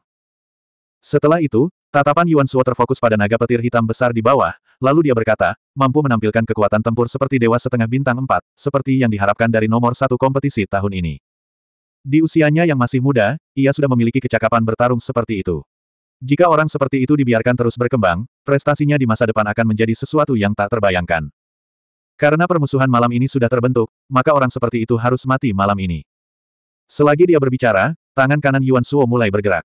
Setelah itu, tatapan Yuan Suo terfokus pada naga petir hitam besar di bawah, lalu dia berkata, mampu menampilkan kekuatan tempur seperti Dewa Setengah Bintang 4, seperti yang diharapkan dari nomor satu kompetisi tahun ini. Di usianya yang masih muda, ia sudah memiliki kecakapan bertarung seperti itu. Jika orang seperti itu dibiarkan terus berkembang, prestasinya di masa depan akan menjadi sesuatu yang tak terbayangkan. Karena permusuhan malam ini sudah terbentuk, maka orang seperti itu harus mati malam ini. Selagi dia berbicara, tangan kanan Yuan Suo mulai bergerak.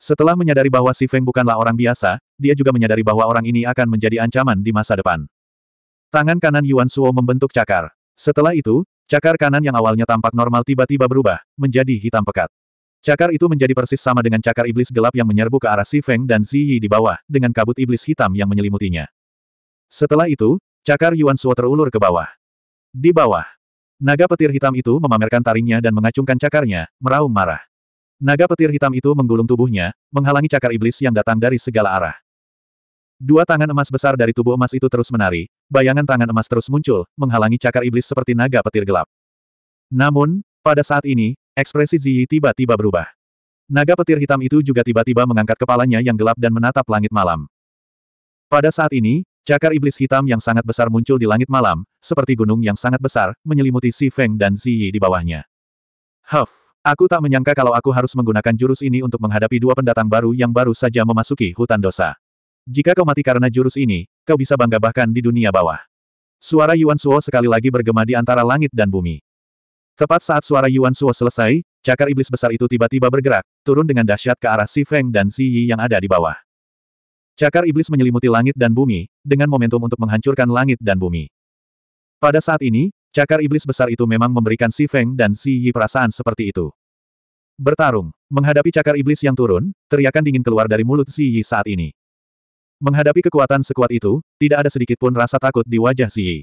Setelah menyadari bahwa Si Feng bukanlah orang biasa, dia juga menyadari bahwa orang ini akan menjadi ancaman di masa depan. Tangan kanan Yuan Suo membentuk cakar. Setelah itu, cakar kanan yang awalnya tampak normal tiba-tiba berubah, menjadi hitam pekat. Cakar itu menjadi persis sama dengan cakar iblis gelap yang menyerbu ke arah Si Feng dan Zi Yi di bawah, dengan kabut iblis hitam yang menyelimutinya. Setelah itu, cakar Yuan Suo terulur ke bawah. Di bawah, naga petir hitam itu memamerkan taringnya dan mengacungkan cakarnya, meraung marah. Naga petir hitam itu menggulung tubuhnya, menghalangi cakar iblis yang datang dari segala arah. Dua tangan emas besar dari tubuh emas itu terus menari, bayangan tangan emas terus muncul, menghalangi cakar iblis seperti naga petir gelap. Namun, pada saat ini, Ekspresi Ziyi tiba-tiba berubah. Naga petir hitam itu juga tiba-tiba mengangkat kepalanya yang gelap dan menatap langit malam. Pada saat ini, cakar iblis hitam yang sangat besar muncul di langit malam, seperti gunung yang sangat besar, menyelimuti Si Feng dan Ziyi di bawahnya. Huff, aku tak menyangka kalau aku harus menggunakan jurus ini untuk menghadapi dua pendatang baru yang baru saja memasuki hutan dosa. Jika kau mati karena jurus ini, kau bisa bangga bahkan di dunia bawah. Suara Yuan Suo sekali lagi bergema di antara langit dan bumi. Tepat saat suara Yuan Suo selesai, cakar iblis besar itu tiba-tiba bergerak, turun dengan dahsyat ke arah Si Feng dan Si Yi yang ada di bawah. Cakar iblis menyelimuti langit dan bumi, dengan momentum untuk menghancurkan langit dan bumi. Pada saat ini, cakar iblis besar itu memang memberikan Si Feng dan Si Yi perasaan seperti itu. Bertarung, menghadapi cakar iblis yang turun, teriakan dingin keluar dari mulut Si Yi saat ini. Menghadapi kekuatan sekuat itu, tidak ada sedikit pun rasa takut di wajah Si Yi.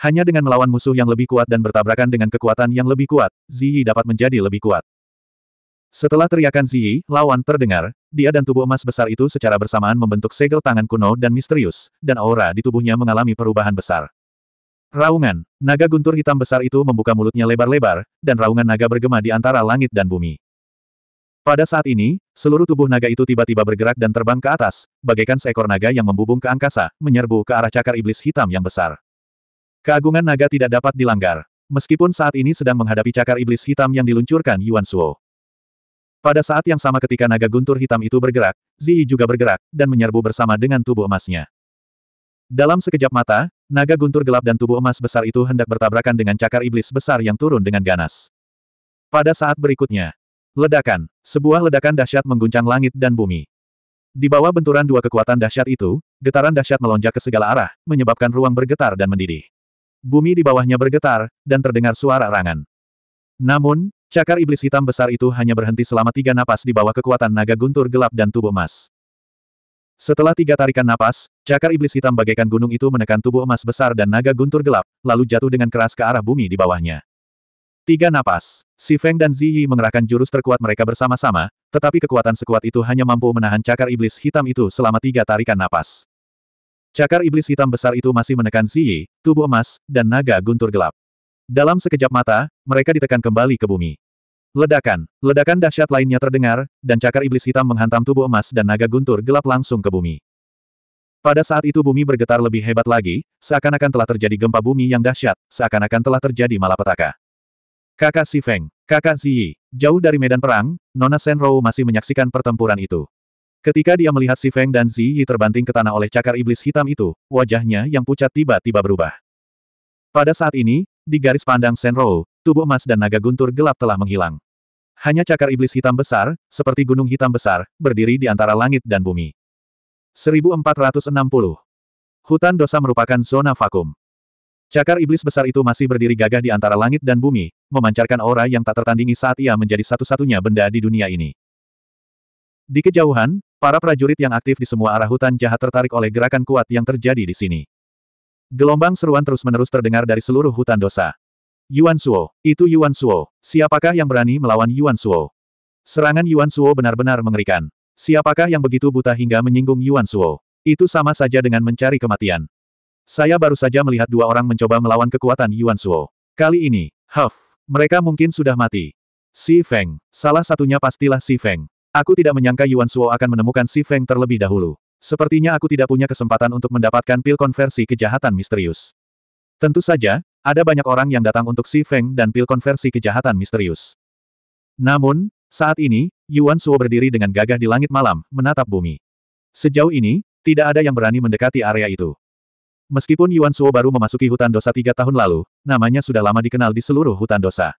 Hanya dengan melawan musuh yang lebih kuat dan bertabrakan dengan kekuatan yang lebih kuat, Ziyi dapat menjadi lebih kuat. Setelah teriakan Ziyi, lawan terdengar, dia dan tubuh emas besar itu secara bersamaan membentuk segel tangan kuno dan misterius, dan aura di tubuhnya mengalami perubahan besar. Raungan, naga guntur hitam besar itu membuka mulutnya lebar-lebar, dan raungan naga bergema di antara langit dan bumi. Pada saat ini, seluruh tubuh naga itu tiba-tiba bergerak dan terbang ke atas, bagaikan seekor naga yang membubung ke angkasa, menyerbu ke arah cakar iblis hitam yang besar. Keagungan naga tidak dapat dilanggar, meskipun saat ini sedang menghadapi cakar iblis hitam yang diluncurkan Yuan Suo. Pada saat yang sama ketika naga guntur hitam itu bergerak, Ziyi juga bergerak, dan menyerbu bersama dengan tubuh emasnya. Dalam sekejap mata, naga guntur gelap dan tubuh emas besar itu hendak bertabrakan dengan cakar iblis besar yang turun dengan ganas. Pada saat berikutnya, ledakan, sebuah ledakan dahsyat mengguncang langit dan bumi. Di bawah benturan dua kekuatan dahsyat itu, getaran dahsyat melonjak ke segala arah, menyebabkan ruang bergetar dan mendidih. Bumi di bawahnya bergetar, dan terdengar suara rangan. Namun, cakar iblis hitam besar itu hanya berhenti selama tiga napas di bawah kekuatan naga guntur gelap dan tubuh emas. Setelah tiga tarikan napas, cakar iblis hitam bagaikan gunung itu menekan tubuh emas besar dan naga guntur gelap, lalu jatuh dengan keras ke arah bumi di bawahnya. Tiga napas, Si Feng dan Ziyi mengerahkan jurus terkuat mereka bersama-sama, tetapi kekuatan sekuat itu hanya mampu menahan cakar iblis hitam itu selama tiga tarikan napas. Cakar iblis hitam besar itu masih menekan Xi tubuh emas, dan naga guntur gelap. Dalam sekejap mata, mereka ditekan kembali ke bumi. Ledakan, ledakan dahsyat lainnya terdengar, dan cakar iblis hitam menghantam tubuh emas dan naga guntur gelap langsung ke bumi. Pada saat itu bumi bergetar lebih hebat lagi, seakan-akan telah terjadi gempa bumi yang dahsyat, seakan-akan telah terjadi malapetaka. Kakak Si Feng, kakak Ziyi, jauh dari medan perang, Nona Senrou masih menyaksikan pertempuran itu. Ketika dia melihat Si Feng dan Zi Yi terbanting ke tanah oleh cakar iblis hitam itu, wajahnya yang pucat tiba-tiba berubah. Pada saat ini, di garis pandang Senrou, tubuh emas dan naga guntur gelap telah menghilang. Hanya cakar iblis hitam besar, seperti gunung hitam besar, berdiri di antara langit dan bumi. 1460. Hutan dosa merupakan zona vakum. Cakar iblis besar itu masih berdiri gagah di antara langit dan bumi, memancarkan aura yang tak tertandingi saat ia menjadi satu-satunya benda di dunia ini. Di kejauhan, Para prajurit yang aktif di semua arah hutan jahat tertarik oleh gerakan kuat yang terjadi di sini. Gelombang seruan terus-menerus terdengar dari seluruh hutan dosa. Yuan Suo, itu Yuan Suo, siapakah yang berani melawan Yuan Suo? Serangan Yuan Suo benar-benar mengerikan. Siapakah yang begitu buta hingga menyinggung Yuan Suo? Itu sama saja dengan mencari kematian. Saya baru saja melihat dua orang mencoba melawan kekuatan Yuan Suo. Kali ini, huff, mereka mungkin sudah mati. Si Feng, salah satunya pastilah Si Feng. Aku tidak menyangka Yuan Suo akan menemukan Si Feng terlebih dahulu. Sepertinya aku tidak punya kesempatan untuk mendapatkan pil konversi kejahatan misterius. Tentu saja, ada banyak orang yang datang untuk Si Feng dan pil konversi kejahatan misterius. Namun, saat ini, Yuan Suo berdiri dengan gagah di langit malam, menatap bumi. Sejauh ini, tidak ada yang berani mendekati area itu. Meskipun Yuan Suo baru memasuki hutan dosa tiga tahun lalu, namanya sudah lama dikenal di seluruh hutan dosa.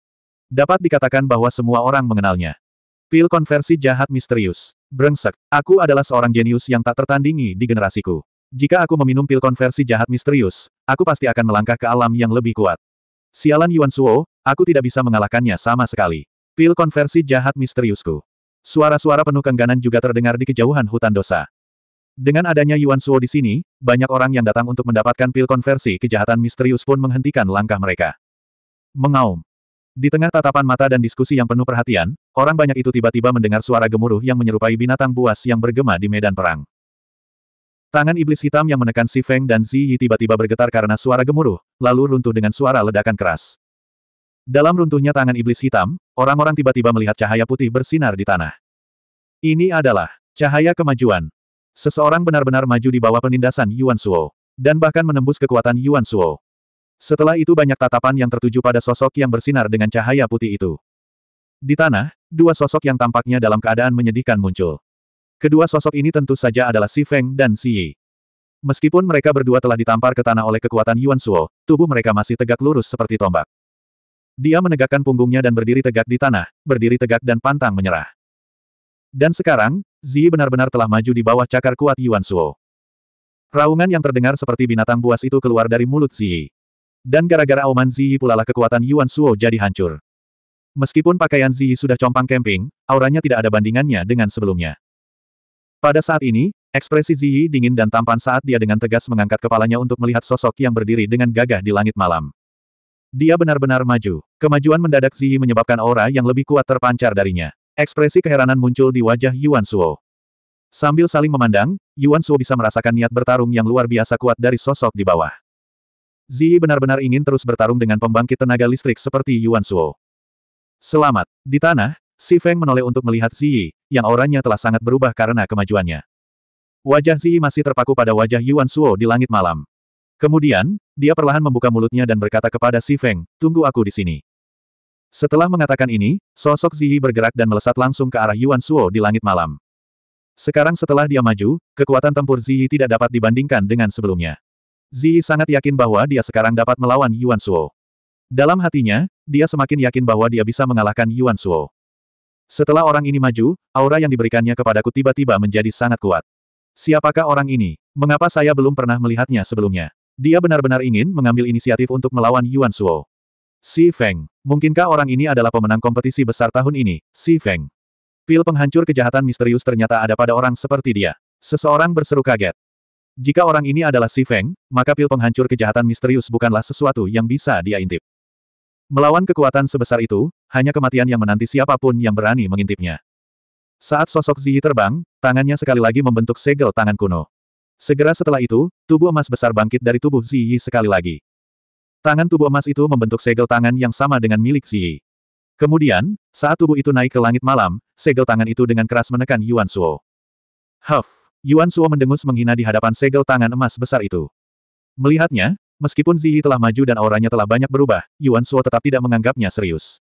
Dapat dikatakan bahwa semua orang mengenalnya. Pil konversi jahat misterius. Brengsek, aku adalah seorang jenius yang tak tertandingi di generasiku. Jika aku meminum pil konversi jahat misterius, aku pasti akan melangkah ke alam yang lebih kuat. Sialan Yuan Suo, aku tidak bisa mengalahkannya sama sekali. Pil konversi jahat misteriusku. Suara-suara penuh kengganan juga terdengar di kejauhan hutan dosa. Dengan adanya Yuan Suo di sini, banyak orang yang datang untuk mendapatkan pil konversi kejahatan misterius pun menghentikan langkah mereka. Mengaum. Di tengah tatapan mata dan diskusi yang penuh perhatian, orang banyak itu tiba-tiba mendengar suara gemuruh yang menyerupai binatang buas yang bergema di medan perang. Tangan iblis hitam yang menekan Si Feng dan Zi Yi tiba-tiba bergetar karena suara gemuruh, lalu runtuh dengan suara ledakan keras. Dalam runtuhnya tangan iblis hitam, orang-orang tiba-tiba melihat cahaya putih bersinar di tanah. Ini adalah cahaya kemajuan. Seseorang benar-benar maju di bawah penindasan Yuan Suo. Dan bahkan menembus kekuatan Yuan Suo. Setelah itu banyak tatapan yang tertuju pada sosok yang bersinar dengan cahaya putih itu. Di tanah, dua sosok yang tampaknya dalam keadaan menyedihkan muncul. Kedua sosok ini tentu saja adalah Si Feng dan Si Yi. Meskipun mereka berdua telah ditampar ke tanah oleh kekuatan Yuan Suo, tubuh mereka masih tegak lurus seperti tombak. Dia menegakkan punggungnya dan berdiri tegak di tanah, berdiri tegak dan pantang menyerah. Dan sekarang, Zi benar-benar telah maju di bawah cakar kuat Yuan Suo. Raungan yang terdengar seperti binatang buas itu keluar dari mulut Zi. Dan gara-gara auman Ziyi pulalah kekuatan Yuan Suo jadi hancur. Meskipun pakaian Ziyi sudah compang camping, auranya tidak ada bandingannya dengan sebelumnya. Pada saat ini, ekspresi Ziyi dingin dan tampan saat dia dengan tegas mengangkat kepalanya untuk melihat sosok yang berdiri dengan gagah di langit malam. Dia benar-benar maju. Kemajuan mendadak Ziyi menyebabkan aura yang lebih kuat terpancar darinya. Ekspresi keheranan muncul di wajah Yuan Suo. Sambil saling memandang, Yuan Suo bisa merasakan niat bertarung yang luar biasa kuat dari sosok di bawah. Zi benar-benar ingin terus bertarung dengan pembangkit tenaga listrik seperti Yuan Suo. Selamat. Di tanah, Si Feng menoleh untuk melihat Zi, yang auranya telah sangat berubah karena kemajuannya. Wajah Zi masih terpaku pada wajah Yuan Suo di langit malam. Kemudian, dia perlahan membuka mulutnya dan berkata kepada Si Feng, tunggu aku di sini. Setelah mengatakan ini, sosok Ziyi bergerak dan melesat langsung ke arah Yuan Suo di langit malam. Sekarang setelah dia maju, kekuatan tempur Ziyi tidak dapat dibandingkan dengan sebelumnya. Zi sangat yakin bahwa dia sekarang dapat melawan Yuan Suo. Dalam hatinya, dia semakin yakin bahwa dia bisa mengalahkan Yuan Suo. Setelah orang ini maju, aura yang diberikannya kepadaku tiba-tiba menjadi sangat kuat. Siapakah orang ini? Mengapa saya belum pernah melihatnya sebelumnya? Dia benar-benar ingin mengambil inisiatif untuk melawan Yuan Suo. Si Feng. Mungkinkah orang ini adalah pemenang kompetisi besar tahun ini, Si Feng? Pil penghancur kejahatan misterius ternyata ada pada orang seperti dia. Seseorang berseru kaget. Jika orang ini adalah Si Feng, maka pil penghancur kejahatan misterius bukanlah sesuatu yang bisa dia intip. Melawan kekuatan sebesar itu, hanya kematian yang menanti siapapun yang berani mengintipnya. Saat sosok Ziyi terbang, tangannya sekali lagi membentuk segel tangan kuno. Segera setelah itu, tubuh emas besar bangkit dari tubuh Ziyi sekali lagi. Tangan tubuh emas itu membentuk segel tangan yang sama dengan milik Ziyi. Kemudian, saat tubuh itu naik ke langit malam, segel tangan itu dengan keras menekan Yuan Suo. Huff! Yuan Suo mendengus menghina di hadapan segel tangan emas besar itu. Melihatnya, meskipun Zihi telah maju dan auranya telah banyak berubah, Yuan Suo tetap tidak menganggapnya serius.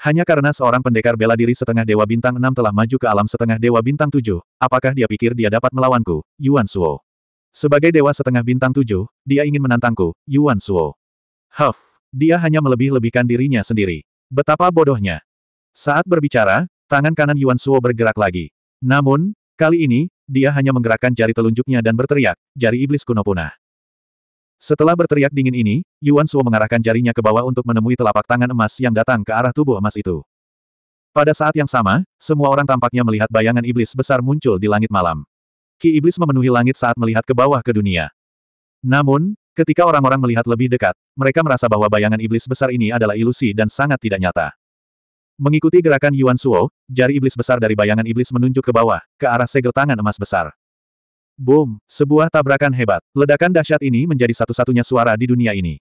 Hanya karena seorang pendekar bela diri setengah Dewa Bintang 6 telah maju ke alam setengah Dewa Bintang 7, apakah dia pikir dia dapat melawanku, Yuan Suo? Sebagai Dewa setengah Bintang 7, dia ingin menantangku, Yuan Suo. Huff, dia hanya melebih-lebihkan dirinya sendiri. Betapa bodohnya. Saat berbicara, tangan kanan Yuan Suo bergerak lagi. Namun, kali ini, dia hanya menggerakkan jari telunjuknya dan berteriak, jari iblis kuno punah. Setelah berteriak dingin ini, Yuan Suo mengarahkan jarinya ke bawah untuk menemui telapak tangan emas yang datang ke arah tubuh emas itu. Pada saat yang sama, semua orang tampaknya melihat bayangan iblis besar muncul di langit malam. Ki iblis memenuhi langit saat melihat ke bawah ke dunia. Namun, ketika orang-orang melihat lebih dekat, mereka merasa bahwa bayangan iblis besar ini adalah ilusi dan sangat tidak nyata. Mengikuti gerakan Yuan Suo, jari iblis besar dari bayangan iblis menunjuk ke bawah, ke arah segel tangan emas besar. Boom, sebuah tabrakan hebat. Ledakan dahsyat ini menjadi satu-satunya suara di dunia ini.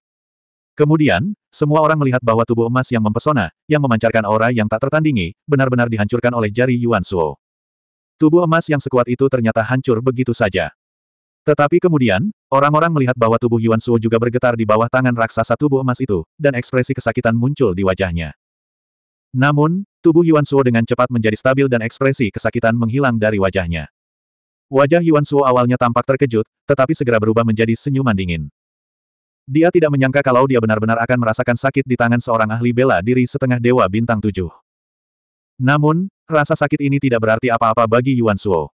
Kemudian, semua orang melihat bahwa tubuh emas yang mempesona, yang memancarkan aura yang tak tertandingi, benar-benar dihancurkan oleh jari Yuan Suo. Tubuh emas yang sekuat itu ternyata hancur begitu saja. Tetapi kemudian, orang-orang melihat bahwa tubuh Yuan Suo juga bergetar di bawah tangan raksasa tubuh emas itu, dan ekspresi kesakitan muncul di wajahnya. Namun, tubuh Yuan Suo dengan cepat menjadi stabil dan ekspresi kesakitan menghilang dari wajahnya. Wajah Yuan Suo awalnya tampak terkejut, tetapi segera berubah menjadi senyuman dingin. Dia tidak menyangka kalau dia benar-benar akan merasakan sakit di tangan seorang ahli bela diri setengah dewa bintang tujuh. Namun, rasa sakit ini tidak berarti apa-apa bagi Yuan Suo.